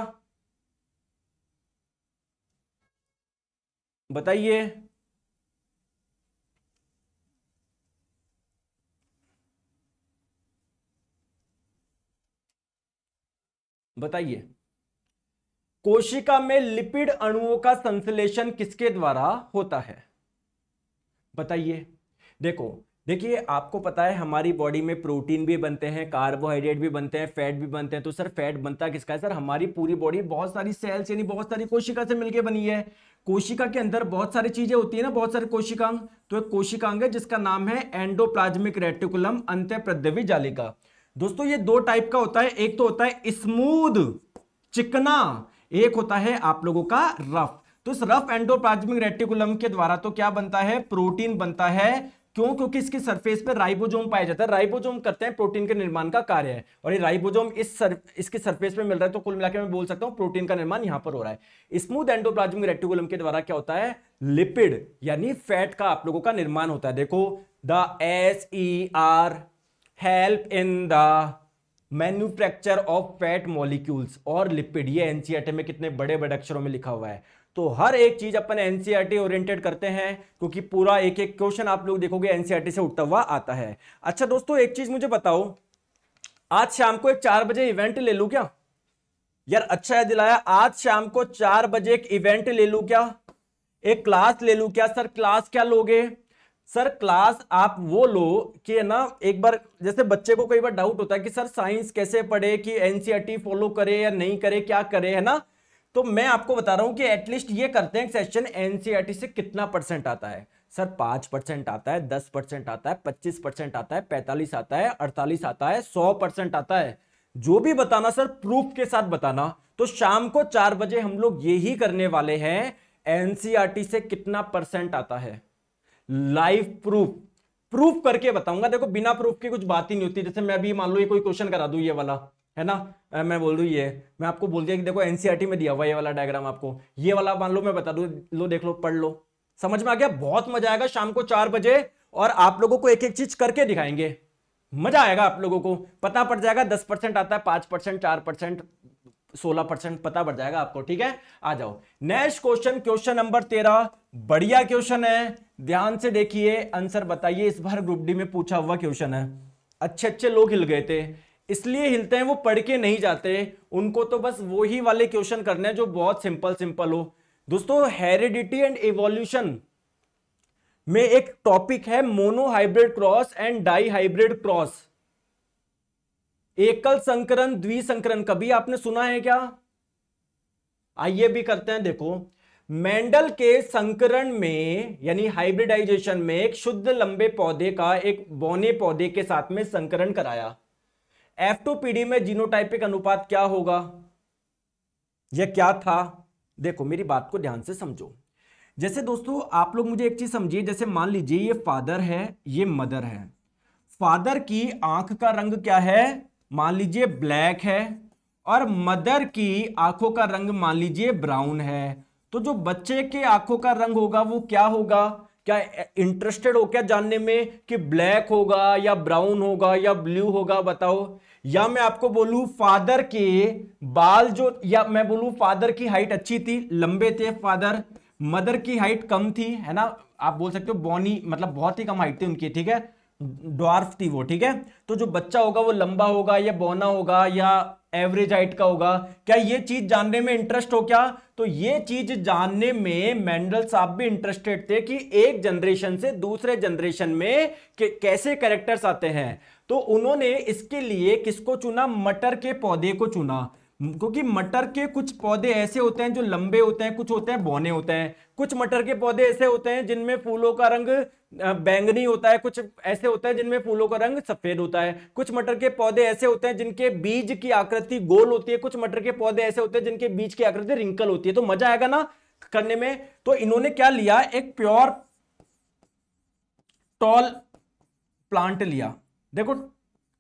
बताइए बताइए कोशिका में लिपिड अणुओं का संश्लेषण किसके द्वारा होता है बताइए देखो देखिए आपको पता है हमारी बॉडी में प्रोटीन भी बनते हैं कार्बोहाइड्रेट भी बनते हैं फैट भी बनते हैं तो सर फैट बनता किसका है सर हमारी पूरी बॉडी बहुत सारी सेल्स यानी बहुत सारी कोशिका से मिलकर बनी है कोशिका के अंदर बहुत सारी चीजें होती है ना बहुत सारे कोशिकांग तो एक कोशिकांग है जिसका नाम है एंडोप्लाज्मिक रेटिकुलम अंत प्रद्यवी जालिका दोस्तों ये दो टाइप का होता है एक तो होता है स्मूद चिकना एक होता है आप लोगों का रफ तो इस रफ एंडोप्लाज्मिक रेटिकुलम के द्वारा तो क्या बनता है प्रोटीन बनता है क्यों क्योंकि इसकी सरफेस पर राइबोजोम पाया जाता है राइबोजोम करते हैं प्रोटीन के निर्माण का कार्य है और ये राइबोजोम इस सर, इसके सरफेस पे मिल रहा है तो कुल मिलाकर मैं बोल सकता हूं प्रोटीन का निर्माण यहां पर हो रहा है स्मूथ एंडोप्लाज्मिक रेटिकुलम के द्वारा क्या होता है लिपिड यानी फैट का आप लोगों का निर्माण होता है देखो the S E R help in the manufacture of fat molecules और लिपिड ये एनसीईआरटी e में कितने बड़े बड़े अक्षरों में लिखा हुआ है तो हर एक चीज अपन एनसीईआरटी ओरिएंटेड e करते हैं क्योंकि पूरा एक एक क्वेश्चन आप लोग देखोगे एनसीईआरटी e से उठता हुआ आता है अच्छा दोस्तों एक चीज मुझे बताओ आज शाम को एक चार बजे इवेंट ले लू क्या यार अच्छा है दिलाया आज शाम को चार बजे एक इवेंट ले लू क्या एक क्लास ले लू क्या सर क्लास क्या लोगे सर क्लास आप वो लो कि है ना एक बार जैसे बच्चे को कई बार डाउट होता है कि सर साइंस कैसे पढ़े कि एनसीईआरटी फॉलो e करे या नहीं करे क्या करे है ना तो मैं आपको बता रहा हूं कि एटलीस्ट ये करते हैं सेशन एनसीईआरटी e से कितना परसेंट आता है सर पांच परसेंट आता है दस परसेंट आता है पच्चीस परसेंट आता है पैंतालीस आता है अड़तालीस आता है सौ परसेंट आता है जो भी बताना सर प्रूफ के साथ बताना तो शाम को चार बजे हम लोग यही करने वाले हैं एनसीईआरटी e से कितना परसेंट आता है लाइव प्रूफ प्रूफ करके बताऊंगा देखो बिना प्रूफ की कुछ बात ही नहीं होती जैसे मैं भी मान लो ये कोई क्वेश्चन करा दू ये वाला है ना मैं बोल दू ये मैं आपको बोल दिया कि देखो एनसीआरटी e में दिया हुआ ये वाला डायग्राम आपको ये वाला मान लो मैं बता दू लो देख लो पढ़ लो समझ में आ गया बहुत मजा आएगा शाम को चार बजे और आप लोगों को एक एक चीज करके दिखाएंगे मजा आएगा आप लोगों को पता पड़ जाएगा दस परसेंट आता है पांच परसेंट चार परसेंट सोलह परसेंट पता बढ़ जाएगा आपको ठीक है आ जाओ नेक्स्ट क्वेश्चन क्वेश्चन नंबर तेरह बढ़िया क्वेश्चन है ध्यान से देखिए आंसर बताइए इस बार ग्रुप डी में पूछा हुआ क्वेश्चन है अच्छे अच्छे लोग हिल गए थे इसलिए हिलते हैं वो पढ़ के नहीं जाते उनको तो बस वो ही वाले क्वेश्चन करने हैं जो बहुत सिंपल सिंपल हो दोस्तों हेरिडिटी एंड एवोल्यूशन में एक टॉपिक है monohybrid cross and dihybrid cross एकल संकरण द्विसंकरण कभी आपने सुना है क्या आइए भी करते हैं देखो मेंडल के संकरण में यानी हाइब्रिडाइजेशन में एक शुद्ध लंबे पौधे का एक बौने पौधे के साथ में संकरण कराया एफ टू पीडी में जीनोटाइपिक अनुपात क्या होगा यह क्या था देखो मेरी बात को ध्यान से समझो जैसे दोस्तों आप लोग मुझे एक चीज समझिए जैसे मान लीजिए ये फादर है ये मदर है फादर की आंख का रंग क्या है मान लीजिए ब्लैक है और मदर की आंखों का रंग मान लीजिए ब्राउन है तो जो बच्चे के आंखों का रंग होगा वो क्या होगा क्या इंटरेस्टेड हो क्या जानने में कि ब्लैक होगा या ब्राउन होगा या ब्लू होगा बताओ या मैं आपको बोलू फादर के बाल जो या मैं बोलू फादर की हाइट अच्छी थी लंबे थे फादर मदर की हाइट कम थी है ना आप बोल सकते हो बॉनी मतलब बहुत ही कम हाइट थी उनकी ठीक है ड्वार्फ थी वो ठीक है तो जो बच्चा होगा वो लंबा होगा या बोना होगा या एवरेज हाइट का होगा क्या ये चीज जानने में इंटरेस्ट हो क्या तो ये चीज जानने में मेंडल साहब भी इंटरेस्टेड थे कि एक जनरेशन से दूसरे जनरेशन में कैसे कैरेक्टर्स आते हैं तो उन्होंने इसके लिए किसको चुना मटर के पौधे को चुना क्योंकि मटर के कुछ पौधे ऐसे होते हैं जो लंबे होते हैं कुछ होते हैं बौने होते हैं कुछ मटर के पौधे ऐसे होते हैं जिनमें फूलों का रंग बैंगनी होता है कुछ ऐसे होता है जिनमें फूलों का रंग सफेद होता है कुछ मटर के पौधे ऐसे होते हैं जिनके बीज की आकृति गोल होती है कुछ मटर के पौधे ऐसे होते हैं जिनके बीज की आकृति रिंकल होती है तो मजा आएगा ना करने में तो इन्होंने क्या लिया एक प्योर टॉल प्लांट लिया देखो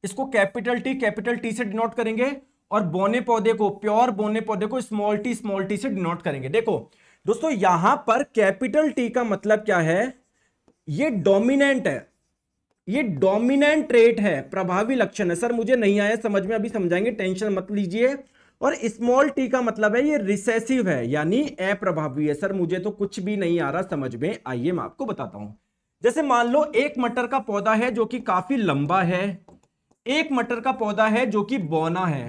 इसको कैपिटल टी कैपिटल टी से डिनोट करेंगे और बोने पौधे को प्योर बोने पौधे को स्मॉल टी स्मॉल टी से डिनोट करेंगे देखो दोस्तों यहां पर कैपिटल टी का मतलब क्या है ये डोमिनेंट है ये डोमिनेंट रेट है प्रभावी लक्षण है सर मुझे नहीं आया समझ में अभी समझाएंगे टेंशन मत लीजिए और स्मॉल टी का मतलब है ये रिसेसिव है यानी अप्रभावी है सर मुझे तो कुछ भी नहीं आ रहा समझ में आइए मैं आपको बताता हूं जैसे मान लो एक मटर का पौधा है जो कि काफी लंबा है एक मटर का पौधा है जो कि बौना है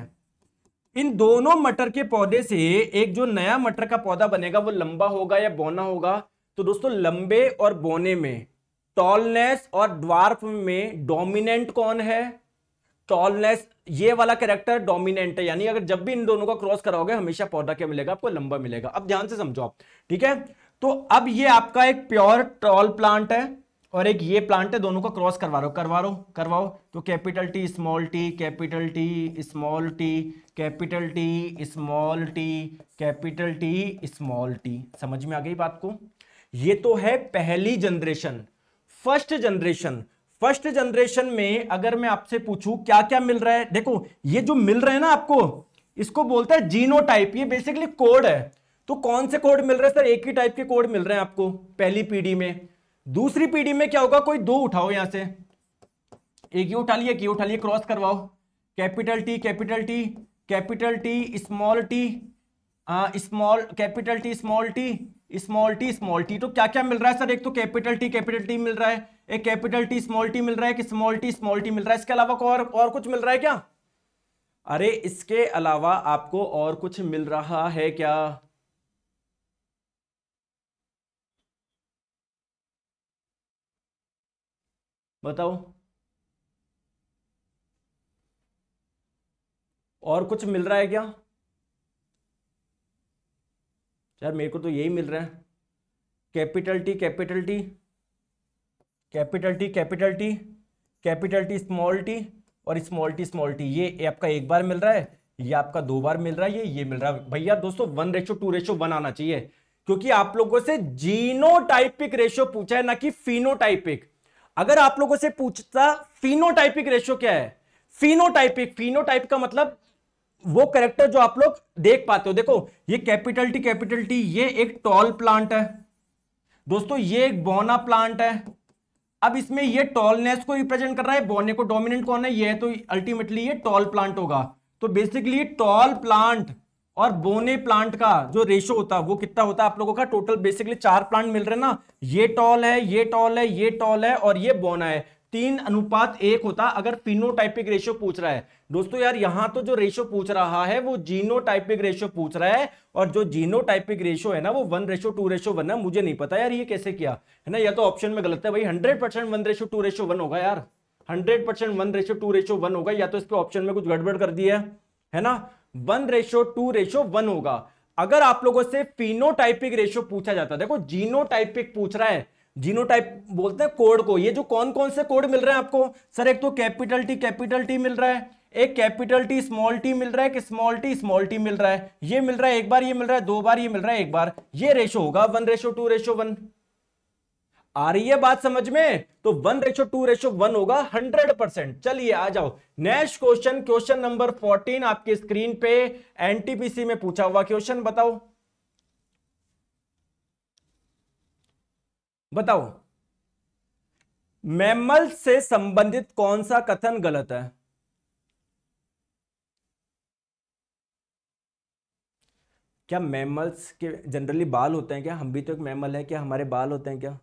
इन दोनों मटर के पौधे से एक जो नया मटर का पौधा बनेगा वो लंबा होगा या बौना होगा तो दोस्तों लंबे और बोने में टॉलनेस और ड्वार्फ में डोमिनेंट कौन है टॉलनेस ये वाला कैरेक्टर डोमिनेंट है यानी अगर जब भी इन दोनों का क्रॉस कराओगे हमेशा पौधा क्या मिलेगा आपको लंबा मिलेगा अब ध्यान से समझो आप ठीक है तो अब ये आपका एक प्योर टॉल प्लांट है और एक ये प्लांट है दोनों का क्रॉस करवा हो करवा रो करवाओ तो capital T small T capital T small T capital T small T capital T small T समझ में आ गई बात को ये तो है पहली generation first generation first generation में अगर मैं आपसे पूछूं क्या क्या मिल रहा है देखो ये जो मिल रहा है ना आपको इसको बोलता है जीनो टाइप ये बेसिकली कोड है तो कौन से कोड मिल रहे हैं सर एक ही टाइप के कोड मिल रहे हैं आपको पहली पीढ़ी में दूसरी पीढ़ी में क्या होगा कोई दो उठाओ यहां से एक ही उठा लिए एक ही उठा लिए क्रॉस करवाओ capital T capital T capital T small T small capital T small T small T small T तो क्या क्या मिल रहा है सर एक तो कैपिटल टी कैपिटल टी मिल रहा है एक कैपिटल टी स्मॉल टी मिल रहा है कि स्मॉल टी स्मॉल टी मिल रहा है इसके अलावा और और कुछ मिल रहा है क्या अरे इसके अलावा आपको और कुछ मिल रहा है क्या बताओ और कुछ मिल रहा है क्या यार मेरे को तो यही मिल रहा है capital T capital T capital T capital T capital T small T और स्मॉल टी स्मॉल टी ये आपका एक बार मिल रहा है ये आपका दो बार मिल रहा है ये ये मिल रहा है भैया दोस्तों one ratio two ratio one आना चाहिए क्योंकि आप लोगों से जीनोटाइपिक रेशो पूछा है ना कि फिनोटाइपिक अगर आप लोगों से पूछता फिनोटाइपिक रेशो क्या है फिनोटाइपिक फिनोटाइप का मतलब वो करेक्टर जो आप लोग देख पाते हो देखो ये कैपिटल टी कैपिटल टी ये एक टॉल प्लांट है दोस्तों ये एक बोना प्लांट है अब इसमें ये टॉलनेस को रिप्रेजेंट कर रहा है बोने को डोमिनेंट कौन है ये है तो अल्टीमेटली ये टॉल प्लांट होगा तो बेसिकली टॉल प्लांट और बोने प्लांट का जो रेशो होता है वो कितना होता है आप लोगों का टोटल बेसिकली चार प्लांट मिल रहे हैं ना ये टॉल है ये टॉल है ये टॉल है और ये बोना है तीन अनुपात एक होता अगर फिनोटाइपिक रेशियो पूछ रहा है दोस्तों यार यहां तो जो रेशियो पूछ रहा है वो जीनोटाइपिक रेशियो पूछ रहा है और जो जीनोटाइपिक रेशियो है ना वो one ratio two ratio one है मुझे नहीं पता यार ये कैसे किया है ना या तो ऑप्शन में गलत है भाई hundred percent one ratio two ratio one होगा यार hundred percent one ratio two ratio one होगा या तो इसके ऑप्शन में कुछ गड़बड़ कर दिया है है ना one ratio two ratio one होगा अगर आप लोगों से फिनोटाइपिक रेशियो पूछा जाता देखो जीनोटाइपिक पूछ रहा है जीनोटाइप बोलते हैं कोड को ये जो कौन कौन से कोड मिल रहे हैं आपको सर एक तो कैपिटल टी कैपिटल टी मिल रहा है एक कैपिटल टी स्मॉल टी मिल रहा है एक स्मॉल टी स्मॉल टी मिल रहा है ये मिल रहा है एक बार ये मिल रहा है दो बार ये मिल रहा है एक बार ये रेशो होगा one ratio two ratio one आ रही है बात समझ में तो one ratio two ratio one होगा हंड्रेड परसेंट चलिए आ जाओ next question question number fourteen आपके स्क्रीन पे एनटीपीसी में पूछा हुआ क्वेश्चन बताओ बताओ मैमल से संबंधित कौन सा कथन गलत है क्या मैमल्स के जनरली बाल होते हैं क्या हम भी तो एक मैमल है क्या हमारे बाल होते हैं क्या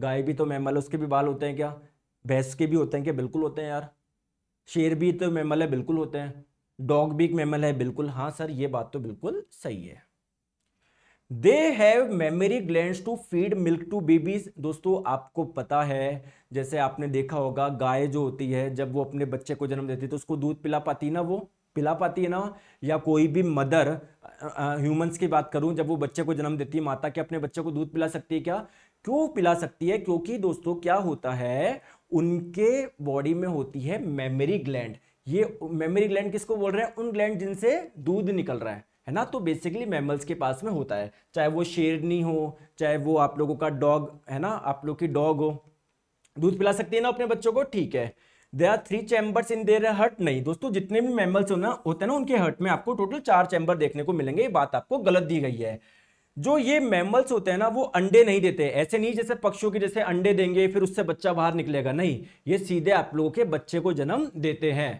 गाय भी तो मैमल उसके भी बाल होते हैं क्या भैंस के भी होते हैं क्या बिल्कुल होते हैं यार शेर भी तो मैमल है बिल्कुल होते हैं डॉग भी एक मैमल है बिल्कुल हाँ सर ये बात तो बिल्कुल सही है they have mammary gland to feed milk to babies दोस्तों आपको पता है जैसे आपने देखा होगा गाय जो होती है जब वो अपने बच्चे को जन्म देती है तो उसको दूध पिला पाती है ना वो पिला पाती है ना या कोई भी मदर ह्यूमंस की बात करूं जब वो बच्चे को जन्म देती है माता के अपने बच्चे को दूध पिला सकती है क्या क्यों पिला सकती है क्योंकि दोस्तों क्या होता है उनके बॉडी में होती है मेमरी ग्लैंड ये मेमरी ग्लैंड किसको बोल रहे हैं उन ग्लैंड जिनसे दूध निकल रहा है है ना तो बेसिकली मैमल्स के पास में होता है चाहे वो शेरनी हो चाहे वो आप लोगों का डॉग है ना आप लोग की डॉग हो दूध पिला सकती है ना अपने बच्चों को ठीक है they are three chambers in their heart नहीं दोस्तों जितने भी मेमल्स होना होते हैं ना उनके हर्ट में आपको टोटल चार चैम्बर देखने को मिलेंगे ये बात आपको गलत दी गई है जो ये मैमल्स होते हैं ना वो अंडे नहीं देते ऐसे नहीं जैसे पक्षियों के जैसे अंडे देंगे फिर उससे बच्चा बाहर निकलेगा नहीं ये सीधे आप लोगों के बच्चे को जन्म देते हैं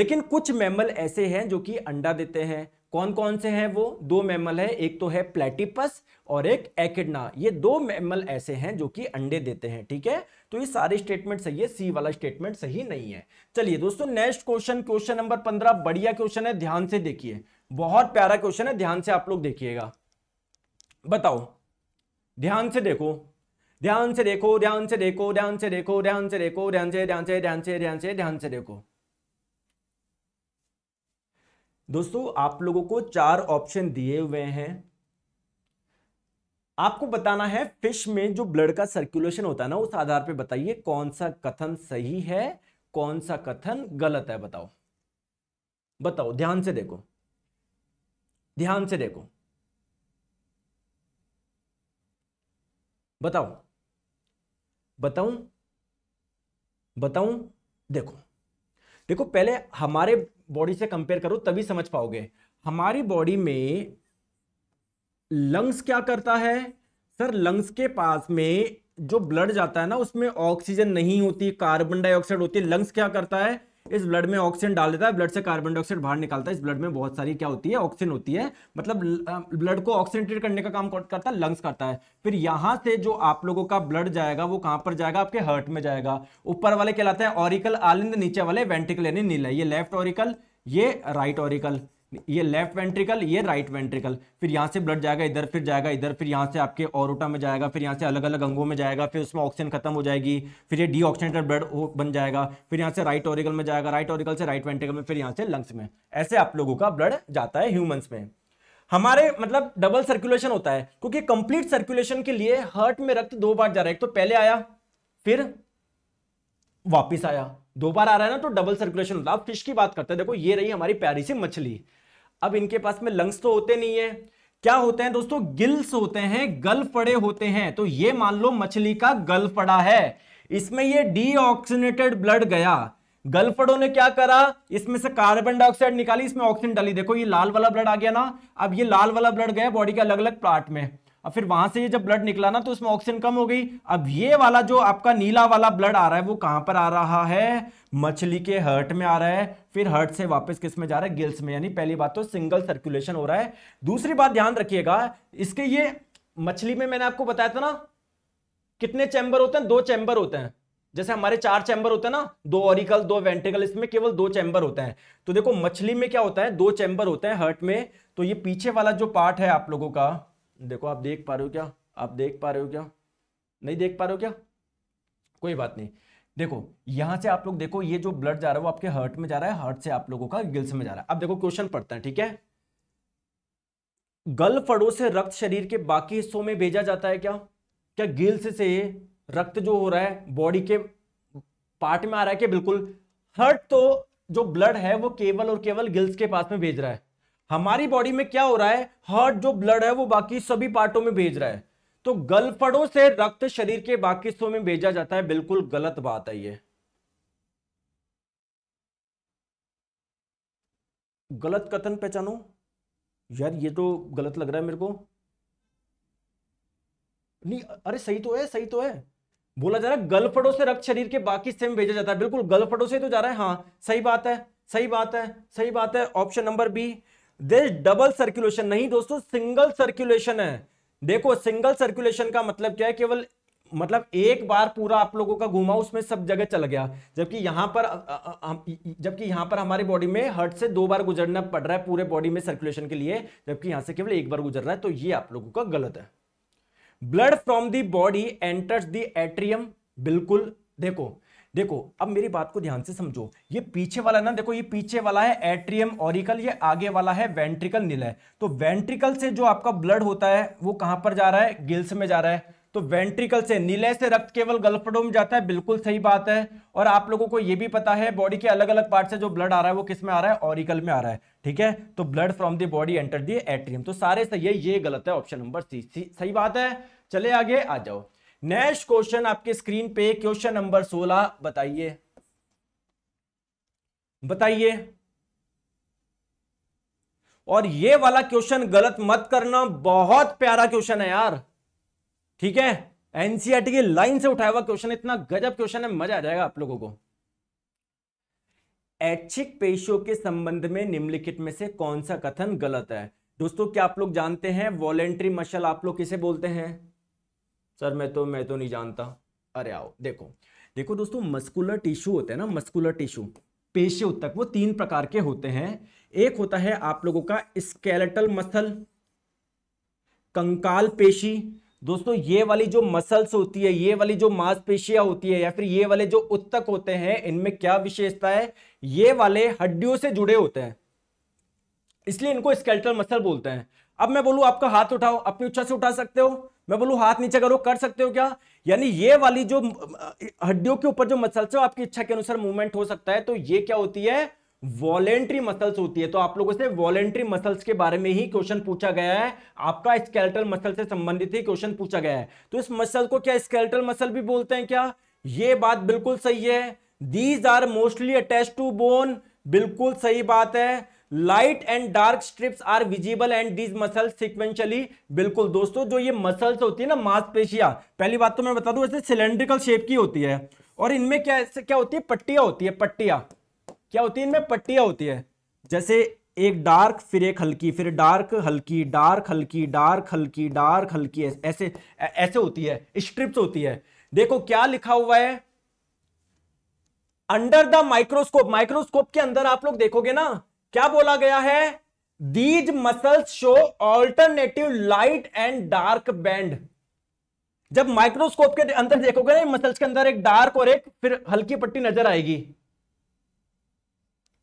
लेकिन कुछ मैमल ऐसे हैं जो कि अंडा देते हैं कौन कौन से हैं वो दो मैमल है एक तो है प्लेटिपस और एक एकिडना ये दो मैमल ऐसे हैं जो कि अंडे देते हैं ठीक है तो ये सारे स्टेटमेंट सही है सी वाला स्टेटमेंट सही नहीं है चलिए दोस्तों नेक्स्ट क्वेश्चन क्वेश्चन नंबर पंद्रह बढ़िया क्वेश्चन है ध्यान से देखिए बहुत प्यारा क्वेश्चन है ध्यान से आप लोग देखिएगा बताओ ध्यान से देखो ध्यान से देखो ध्यान से देखो ध्यान से देखो ध्यान से देखो ध्यान से ध्यान से ध्यान से ध्यान से ध्यान से देखो दोस्तों आप लोगों को चार ऑप्शन दिए हुए हैं आपको बताना है फिश में जो ब्लड का सर्कुलेशन होता है ना उस आधार पे बताइए कौन सा कथन सही है कौन सा कथन गलत है बताओ बताओ ध्यान से देखो ध्यान से देखो बताओ बताऊं बताऊं देखो देखो पहले हमारे बॉडी से कंपेयर करो तभी समझ पाओगे हमारी बॉडी में लंग्स क्या करता है सर लंग्स के पास में जो ब्लड जाता है ना उसमें ऑक्सीजन नहीं होती कार्बन डाइऑक्साइड होती है लंग्स क्या करता है इस ब्लड में ऑक्सीजन डाल देता है ब्लड से कार्बन डाइऑक्साइड बाहर निकालता है इस ब्लड में बहुत सारी क्या होती है ऑक्सीजन होती है मतलब ब्लड को ऑक्सीजनेटेड करने का काम करता है लंग्स करता है फिर यहां से जो आप लोगों का ब्लड जाएगा वो कहां पर जाएगा आपके हर्ट में जाएगा ऊपर वाले कहलाते हैं ऑरिकल आलिंद नीचे वाले वेंटिकल यानी नीला ये लेफ्ट ऑरिकल ये राइट ऑरिकल ये लेफ्ट वेंट्रिकल ये राइट वेंट्रिकल फिर यहाँ से ब्लड जाएगा इधर फिर जाएगा इधर फिर यहाँ से आपके ओरोटा में जाएगा फिर यहाँ से अलग अलग अंगों में जाएगा फिर उसमें ऑक्सीजन खत्म हो जाएगी फिर ये डी ऑक्सीजनेटेड ब्लड बन जाएगा फिर यहाँ से राइट ऑरिकल में जाएगा राइट ऑरिकल से राइट वेंट्रिकल में फिर यहाँ से लंग्स में ऐसे आप लोगों का ब्लड जाता है ह्यूमन्स में हमारे मतलब डबल सर्कुलेशन होता है क्योंकि कंप्लीट सर्कुलेशन के लिए हर्ट में रक्त दो बार जा रहा है एक तो पहले आया फिर वापिस आया दो बार आ रहा है ना तो डबल सर्कुलेशन होता है आप फिश की बात करते हैं देखो ये रही हमारी प्यारी सी मछली अब इनके पास में लंग्स तो होते नहीं है क्या होते हैं दोस्तों गिल्स होते हैं गल फड़े होते हैं तो ये मान लो मछली का गल फड़ा है इसमें ये डीऑक्सीनेटेड ब्लड गया गलफड़ों ने क्या करा इसमें से कार्बन डाइऑक्साइड निकाली इसमें ऑक्सीजन डाली देखो ये लाल वाला ब्लड आ गया ना अब ये लाल वाला ब्लड गया बॉडी के अलग अलग पार्ट में अब फिर वहां से ये जब ब्लड निकला ना तो उसमें ऑक्सीजन कम हो गई अब ये वाला जो आपका नीला वाला ब्लड आ रहा है वो कहां पर आ रहा है मछली के हर्ट में आ रहा है फिर हर्ट से वापस किस में जा रहा है गिल्स में यानी पहली बात तो सिंगल सर्कुलेशन हो रहा है दूसरी बात ध्यान रखिएगा इसके ये मछली में मैंने आपको बताया था ना कितने चैंबर होते हैं दो चैंबर होते हैं जैसे हमारे चार चैंबर होते हैं ना दो ऑरिकल दो वेंटिकल इसमें केवल दो चैंबर होते हैं तो देखो मछली में क्या होता है दो चैंबर होते हैं हर्ट में तो ये पीछे वाला जो पार्ट है आप लोगों का देखो आप देख पा रहे हो क्या आप देख पा रहे हो क्या नहीं देख पा रहे हो क्या कोई बात नहीं देखो यहां से आप लोग देखो ये जो ब्लड जा रहा है वो आपके हर्ट में जा रहा है हर्ट से आप लोगों का गिल्स में जा रहा है अब देखो क्वेश्चन पढ़ते हैं ठीक है गल फड़ों से रक्त शरीर के बाकी हिस्सों में भेजा जाता है क्या क्या गिल्स से रक्त जो हो रहा है बॉडी के पार्ट में आ रहा है कि बिल्कुल हर्ट तो जो ब्लड है वो केवल और केवल गिल्स के पास में भेज रहा है हमारी बॉडी में क्या हो रहा है हार्ट जो ब्लड है वो बाकी सभी पार्टों में भेज रहा है तो गलफड़ों से रक्त शरीर के बाकी हिस्सों में भेजा जाता है बिल्कुल गलत बात है ये गलत कथन पहचानो यार ये तो गलत लग रहा है मेरे को नहीं अरे सही तो है सही तो है बोला जा रहा है गलफड़ों से रक्त शरीर के बाकी हिस्से में भेजा जाता है बिल्कुल गलफड़ों से तो जा रहा है हाँ सही बात है सही बात है सही बात है option number B this double circulation नहीं दोस्तों सिंगल सर्कुलेशन है देखो सिंगल सर्कुलेशन का मतलब क्या है केवल मतलब एक बार पूरा आप लोगों का घूमा उसमें सब जगह चल गया जबकि यहां पर जबकि यहां पर हमारी बॉडी में हर्ट से दो बार गुजरना पड़ रहा है पूरे बॉडी में सर्कुलेशन के लिए जबकि यहां से केवल एक बार गुजर रहा है तो ये आप लोगों का गलत है blood from the body enters the atrium बिल्कुल देखो देखो अब मेरी बात को ध्यान से समझो ये पीछे वाला ना देखो ये पीछे वाला है एट्रियम ऑरिकल ये आगे वाला है वेंट्रिकल निलय तो वेंट्रिकल से जो आपका ब्लड होता है वो कहां पर जा रहा है गिल्स में जा रहा है तो वेंट्रिकल से निलय से रक्त केवल गलफड़ों में जाता है बिल्कुल सही बात है और आप लोगों को यह भी पता है बॉडी के अलग अलग पार्ट से जो ब्लड आ रहा है वो किस में आ रहा है ऑरिकल में आ रहा है ठीक है तो blood from the body enter the atrium तो सारे सही है ये गलत है ऑप्शन नंबर सी सही बात है चले आगे आ जाओ नेक्स्ट क्वेश्चन आपके स्क्रीन पे क्वेश्चन नंबर सोलह बताइए बताइए और ये वाला क्वेश्चन गलत मत करना बहुत प्यारा क्वेश्चन है यार ठीक है एनसीआरटी की लाइन से उठाया हुआ क्वेश्चन इतना गजब क्वेश्चन है मजा आ जाएगा आप लोगों को ऐच्छिक पेशों के संबंध में निम्नलिखित में से कौन सा कथन गलत है दोस्तों क्या आप लोग जानते हैं वॉलेंट्री मशल आप लोग किसे बोलते हैं सर मैं तो मैं तो नहीं जानता अरे आओ देखो देखो दोस्तों मस्कुलर टिश्यू होते हैं ना मस्कुलर टिश्यू पेशी उत्तक वो तीन प्रकार के होते हैं एक होता है आप लोगों का स्केलेटल मसल कंकाल पेशी दोस्तों ये वाली जो मसल्स होती है ये वाली जो मांसपेशियां होती है या फिर ये वाले जो उत्तक होते हैं इनमें क्या विशेषता है ये वाले हड्डियों से जुड़े होते हैं इसलिए इनको स्केलेटल मसल बोलते हैं अब मैं बोलूं आपका हाथ उठाओ अपनी उच्छा से उठा सकते हो मैं बोलूँ हाथ नीचे करो कर सकते हो क्या यानी ये वाली जो हड्डियों के ऊपर जो मसल्स है आपकी इच्छा के अनुसार मूवमेंट हो सकता है तो ये क्या होती है वॉलेंट्री मसल्स होती है तो आप लोगों से वॉलेंट्री मसल्स के बारे में ही क्वेश्चन पूछा गया है आपका स्केलेटल मसल से संबंधित ही क्वेश्चन पूछा गया है तो इस मसल को क्या स्केलेटल मसल भी बोलते हैं क्या ये बात बिल्कुल सही है these are mostly attach to bone बिल्कुल सही बात है light and dark strips are visible and these muscle sequentially बिल्कुल दोस्तों जो ये मसल्स होती है ना मांसपेशिया पहली बात तो मैं बता दू ऐसे सिलेंड्रिकल शेप की होती है और इनमें क्या क्या होती है पट्टिया होती है पट्टिया क्या होती है इनमें पट्टिया होती है जैसे एक डार्क फिर एक हल्की फिर डार्क हल्की डार्क हल्की डार्क हल्की डार्क हल्की ऐसे ऐसे होती है स्ट्रिप्स होती है देखो क्या लिखा हुआ है अंडर द माइक्रोस्कोप माइक्रोस्कोप के अंदर आप लोग देखोगे ना क्या बोला गया है these muscles show alternative light and dark band जब माइक्रोस्कोप के अंदर देखोगे ना मसल्स के अंदर एक डार्क और एक फिर हल्की पट्टी नजर आएगी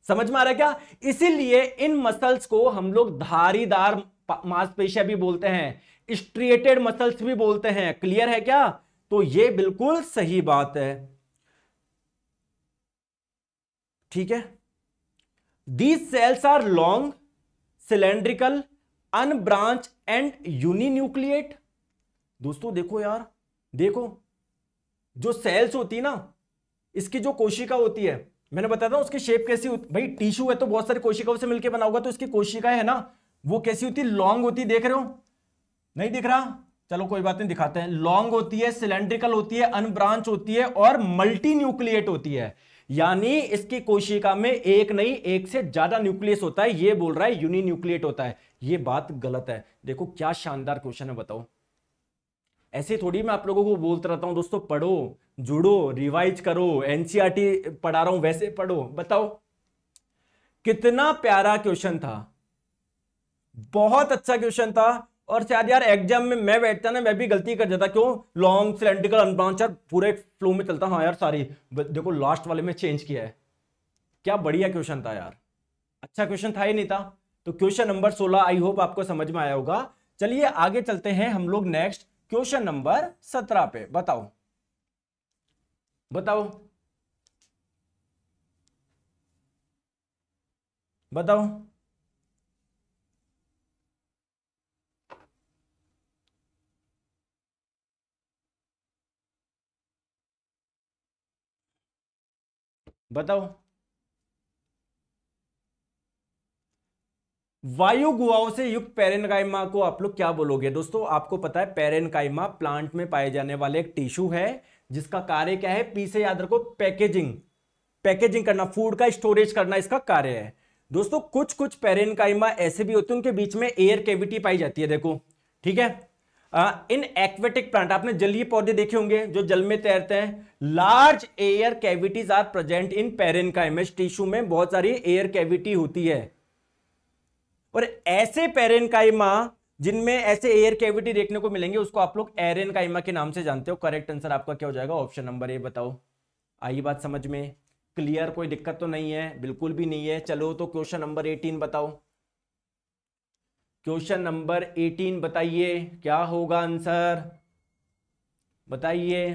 समझ में आ रहा है क्या इसीलिए इन मसल्स को हम लोग धारीदार मांसपेशिया भी बोलते हैं स्ट्रिएटेड मसल्स भी बोलते हैं क्लियर है क्या तो ये बिल्कुल सही बात है ठीक है cells are long cylindrical unbranch and uninucleate दोस्तों देखो यार देखो जो सेल्स होती है ना इसकी जो कोशिका होती है मैंने बताया था उसकी शेप कैसी होती भाई टिश्यू है तो बहुत सारी कोशिकाओं से मिलकर बना होगा तो इसकी कोशिका है ना वो कैसी होती है लॉन्ग होती है देख रहे हो नहीं दिख रहा चलो कोई बात नहीं दिखाते हैं लॉन्ग होती है सिलेंड्रिकल होती है अनब्रांच होती है और मल्टी न्यूक्लिएट होती है यानी इसकी कोशिका में एक नहीं एक से ज्यादा न्यूक्लियस होता है ये बोल रहा है यूनि न्यूक्लिएट होता है ये बात गलत है देखो क्या शानदार क्वेश्चन है बताओ ऐसे थोड़ी मैं आप लोगों को बोलता रहता हूं दोस्तों पढ़ो जुड़ो रिवाइज करो एनसीआरटी पढ़ा रहा हूं वैसे पढ़ो बताओ कितना प्यारा क्वेश्चन था बहुत अच्छा क्वेश्चन था और शायद यार एग्जाम में मैं बैठता ना मैं भी गलती कर जाता क्यों लॉन्ग सिलेंड्रिकल अनब्रांचर पूरे फ्लो में चलता हाँ यार सारी देखो लास्ट वाले में चेंज किया है क्या बढ़िया क्वेश्चन था यार अच्छा क्वेश्चन था ही नहीं था तो क्वेश्चन नंबर सोलह आई होप आपको समझ में आया होगा चलिए आगे चलते हैं हम लोग नेक्स्ट क्वेश्चन नंबर सत्रह पे बताओ बताओ बताओ बताओ वायु गुहाओं से युक्त पेरेनकाइमा को आप लोग क्या बोलोगे दोस्तों आपको पता है पेरेनकाइमा प्लांट में पाए जाने वाले एक टिश्यू है जिसका कार्य क्या है पी से याद रखो पैकेजिंग पैकेजिंग करना फूड का स्टोरेज करना इसका कार्य है दोस्तों कुछ कुछ पेरेनकाइमा ऐसे भी होते हैं उनके बीच में एयर कैविटी पाई जाती है देखो ठीक है आ, इन एक्वेटिक प्लांट आपने जलीय पौधे देखे होंगे जो जल में तैरते हैं large air cavities are present in parenchymas tissue में बहुत सारी एयर कैविटी होती है और ऐसे पेरेनकाइमा जिनमें ऐसे एयर कैविटी देखने को मिलेंगे उसको आप लोग एरेन काइमा के नाम से जानते हो करेक्ट आंसर आपका क्या हो जाएगा ऑप्शन नंबर ए बताओ आई बात समझ में क्लियर कोई दिक्कत तो नहीं है बिल्कुल भी नहीं है चलो तो क्वेश्चन नंबर एटीन बताओ क्वेश्चन नंबर एटीन बताइए क्या होगा आंसर बताइए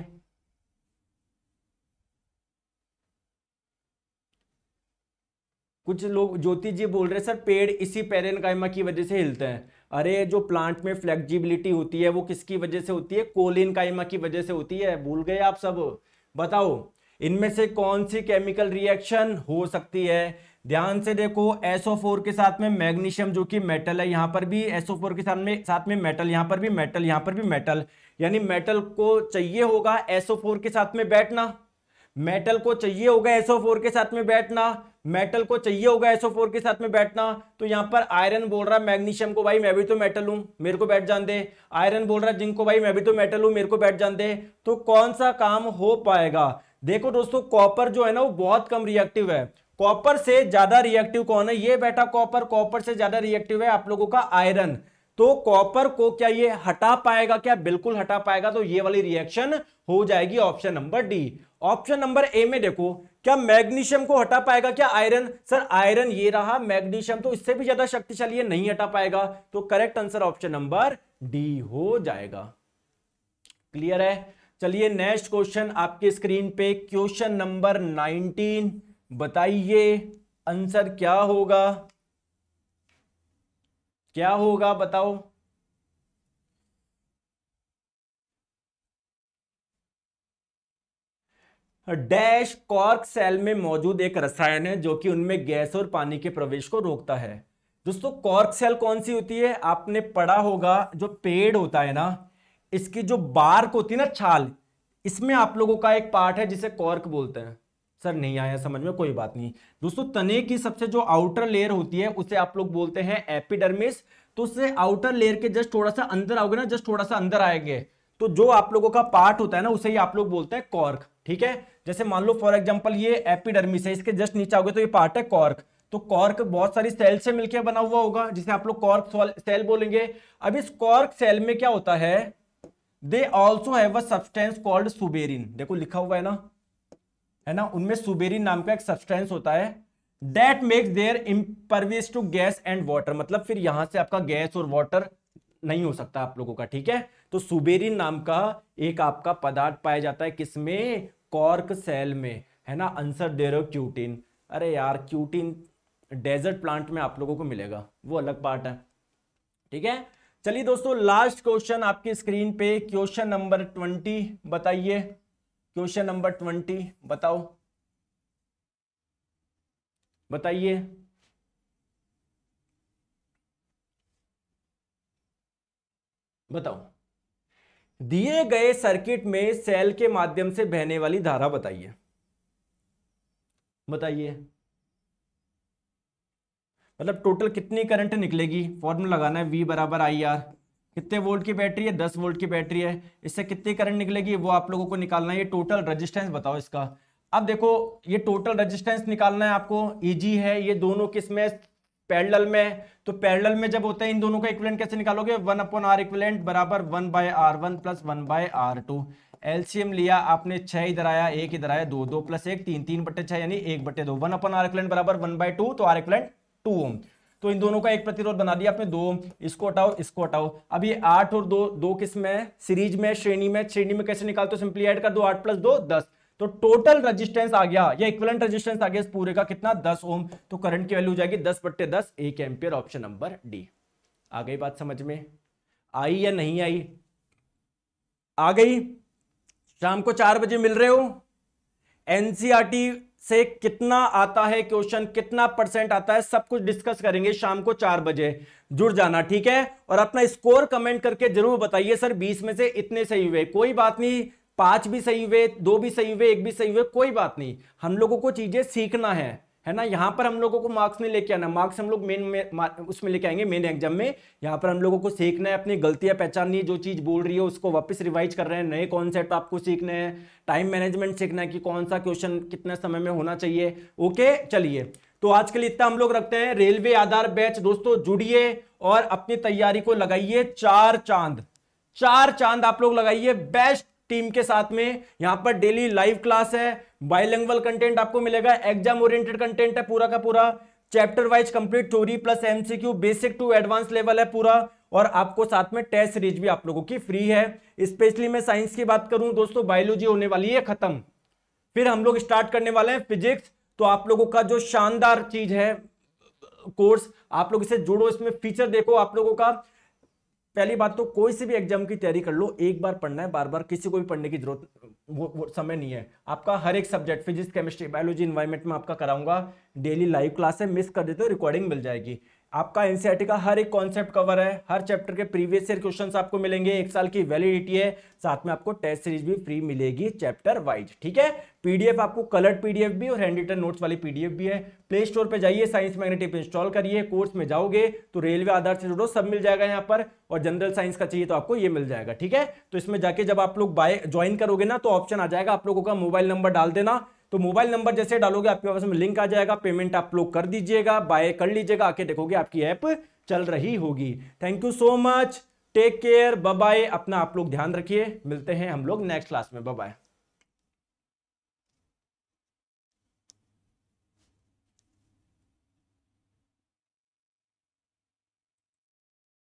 कुछ लोग ज्योति जी बोल रहे सर पेड़ इसी पेरेनकाइमा की वजह से हिलते हैं अरे जो प्लांट में फ्लेक्जिबिलिटी होती है वो किसकी वजह से होती है कोलिन कायमा की वजह से होती है भूल गए आप सब बताओ इनमें से कौन सी केमिकल रिएक्शन हो सकती है ध्यान से देखो फोर के साथ में मैग्नीशियम जो कि मेटल है यहाँ पर भी फोर के साथ में साथ में मेटल यहाँ पर भी मेटल यहाँ पर भी मेटल यानी मेटल को चाहिए होगा फोर के साथ में बैठना मेटल को चाहिए होगा फोर के साथ में बैठना मेटल को चाहिए होगा एसओ के साथ में बैठना तो यहाँ पर आयरन बोल रहा मैग्नीशियम को भाई मैं भी तो मेटल हूं मेरे को बैठ जान दे आयरन बोल रहा जिंक को भाई मैं भी तो मेटल हूं मेरे को बैठ जान दे तो कौन सा काम हो पाएगा देखो दोस्तों कॉपर जो है ना वो बहुत कम रिएक्टिव है कॉपर से ज्यादा रिएक्टिव कौन है ये बैठा कॉपर कॉपर से ज्यादा रिएक्टिव है आप लोगों का आयरन तो कॉपर को क्या ये हटा पाएगा क्या बिल्कुल हटा पाएगा तो ये वाली रिएक्शन हो जाएगी option number D option number A में देखो क्या मैग्नीशियम को हटा पाएगा क्या आयरन सर आयरन ये रहा मैग्नीशियम तो इससे भी ज्यादा शक्तिशाली है नहीं हटा पाएगा तो correct answer option number D हो जाएगा क्लियर है चलिए नेक्स्ट क्वेश्चन आपके स्क्रीन पे क्वेश्चन नंबर 19 बताइए आंसर क्या होगा क्या होगा बताओ डैश कॉर्क सेल में मौजूद एक रसायन है जो कि उनमें गैस और पानी के प्रवेश को रोकता है दोस्तों कॉर्क सेल कौन सी होती है आपने पढ़ा होगा जो पेड़ होता है ना इसकी जो बार्क होती है ना छाल इसमें आप लोगों का एक पार्ट है जिसे कॉर्क बोलते हैं सर नहीं आया समझ में कोई बात नहीं दोस्तों तने की सबसे जो आउटर लेयर होती है उसे आप लोग बोलते हैं एपिडर्मिस तो उससे आउटर लेयर के जस्ट थोड़ा सा अंदर आओगे ना जस्ट थोड़ा सा अंदर आएंगे तो जो आप लोगों का पार्ट होता है ना उसे ही आप लोग बोलते हैं कॉर्क ठीक है जैसे मान लो फॉर एग्जाम्पल ये एपिडर्मिस है इसके जस्ट नीचे आओगे तो ये पार्ट है कॉर्क तो कॉर्क बहुत सारी सेल से मिलकर बना हुआ होगा जिसे आप लोग कॉर्क सेल बोलेंगे अब इस कॉर्क सेल में क्या होता है दे ऑल्सो है अ सब्सटेंस कॉल्ड सुबेरिन देखो लिखा हुआ है ना है ना उनमें सुबेरिन नाम का एक सब्सटेंस होता है that makes their impervious to gas and water मतलब फिर यहां से आपका गैस और वाटर नहीं हो सकता आप लोगों का ठीक है तो सुबेरिन नाम का एक आपका पदार्थ पाया जाता है किसमें कॉर्क सेल में है ना आंसर दे रहे हो क्यूटिन अरे यार क्यूटिन डेजर्ट प्लांट में आप लोगों को मिलेगा वो अलग पार्ट है ठीक है चलिए दोस्तों लास्ट क्वेश्चन आपकी स्क्रीन पे क्वेश्चन नंबर ट्वेंटी बताइए क्वेश्चन नंबर ट्वेंटी बताओ बताइए बताओ दिए गए सर्किट में सेल के माध्यम से बहने वाली धारा बताइए बताइए मतलब टोटल कितनी करंट निकलेगी फॉर्मूला लगाना है वी बराबर आई आर कितने वोल्ट की बैटरी है दस वोल्ट की बैटरी है इससे कितनी करंट निकलेगी वो आप लोगों को निकालना है ये टोटल रजिस्टेंस बताओ इसका अब देखो ये टोटल रजिस्टेंस निकालना है आपको ईजी है ये दोनों किस में पैरेलल में तो पैरल में जब होता है इन दोनों का इक्विलेंट कैसे निकालोगे वन अपॉन आर इक्विलेंट बराबर one by R one plus one by R two LCM लिया आपने छह इधर आया एक इधर आया दो दो प्लस एक तीन तीन बटे छह यानी एक बटे दो वन अपन आर इक्विलेंट बराबर वन बाय टू तो आर इक्विलेंट टू ओम तो इन दोनों का एक प्रतिरोध बना दिया आपने दो इसको हटाओ इसको हटाओ अब ये आठ और दो दो किस में सीरीज में श्रेणी में श्रेणी में कैसे निकालते हो सिंपली ऐड कर दो आठ प्लस दो दस तो टोटल रेजिस्टेंस आ गया या इक्वलेंट रेजिस्टेंस आ गया इस पूरे का कितना दस ओम तो करंट की वैल्यू जाएगी दस बट्टे दस एक एम्पियर ऑप्शन नंबर डी आ गई बात समझ में आई या नहीं आई आ गई शाम को चार बजे मिल रहे हो एनसीआरटी से कितना आता है क्वेश्चन कितना परसेंट आता है सब कुछ डिस्कस करेंगे शाम को चार बजे जुड़ जाना ठीक है और अपना स्कोर कमेंट करके जरूर बताइए सर बीस में से इतने सही हुए कोई बात नहीं पांच भी सही हुए दो भी सही हुए एक भी सही हुए कोई बात नहीं हम लोगों को चीजें सीखना है है ना यहाँ पर हम लोगों को मार्क्स नहीं लेके आना मार्क्स हम लोग मेन उसमें लेके आएंगे मेन एग्जाम में यहाँ पर हम लोगों को सीखना है अपनी गलतियाँ पहचाननी जो चीज़ बोल रही है उसको वापस रिवाइज कर रहे हैं नए कॉन्सेप्ट आपको सीखना है टाइम मैनेजमेंट सीखना है कि कौन सा क्वेश्चन कितने समय में होना चाहिए ओके चलिए तो आज के लिए इतना हम लोग रखते हैं रेलवे आधार बैच दोस्तों जुड़िए और अपनी तैयारी को लगाइए चार चांद चार चांद आप लोग लगाइए बेस्ट टीम के साथ में यहां पर डेली लाइव क्लास है बाइलंगल कंटेंट आपको मिलेगा एग्जाम ओरिएंटेड कंटेंट है पूरा का पूरा chapter wise complete theory plus MCQ basic to advance level है पूरा और आपको साथ में टेस्ट सीरीज भी आप लोगों की फ्री है स्पेशली मैं साइंस की बात करूं दोस्तों बायोलॉजी होने वाली है खत्म फिर हम लोग स्टार्ट करने वाले हैं फिजिक्स तो आप लोगों का जो शानदार चीज है कोर्स आप लोग इसे जोड़ो इसमें फीचर देखो आप लोगों का पहली बात तो कोई से भी एग्जाम की तैयारी कर लो एक बार पढ़ना है बार बार किसी को भी पढ़ने की जरूरत वो, वो समय नहीं है आपका हर एक subject physics chemistry biology environment में आपका कराऊंगा डेली लाइव क्लास है मिस कर देते हो रिकॉर्डिंग मिल जाएगी आपका एनसीईआरटी e का हर एक कॉन्सेप्ट कवर है हर चैप्टर के प्रीवियस ईयर क्वेश्चन आपको मिलेंगे एक साल की वैलिडिटी है साथ में आपको टेस्ट सीरीज भी फ्री मिलेगी चैप्टर वाइज ठीक है पीडीएफ आपको कलर्ड पीडीएफ भी और हैंड रिटर्न नोट्स वाली पीडीएफ भी है प्ले स्टोर पर जाइए साइंस मैग्नेटिक इंस्टॉल करिए कोर्स में जाओगे तो रेलवे आधार से जुड़ो सब मिल जाएगा यहाँ पर और जनरल साइंस का चाहिए तो आपको ये मिल जाएगा ठीक है तो इसमें जाके जब आप लोग बाय ज्वाइन करोगे ना तो ऑप्शन आ जाएगा आप लोगों का मोबाइल नंबर डाल देना तो मोबाइल नंबर जैसे डालोगे आपके पास में लिंक आ जाएगा पेमेंट आप लोग कर दीजिएगा बाय कर लीजिएगा आके देखोगे आपकी ऐप चल रही होगी thank you so much take care bye अपना आप लोग ध्यान रखिए मिलते हैं हम लोग नेक्स्ट क्लास में बाय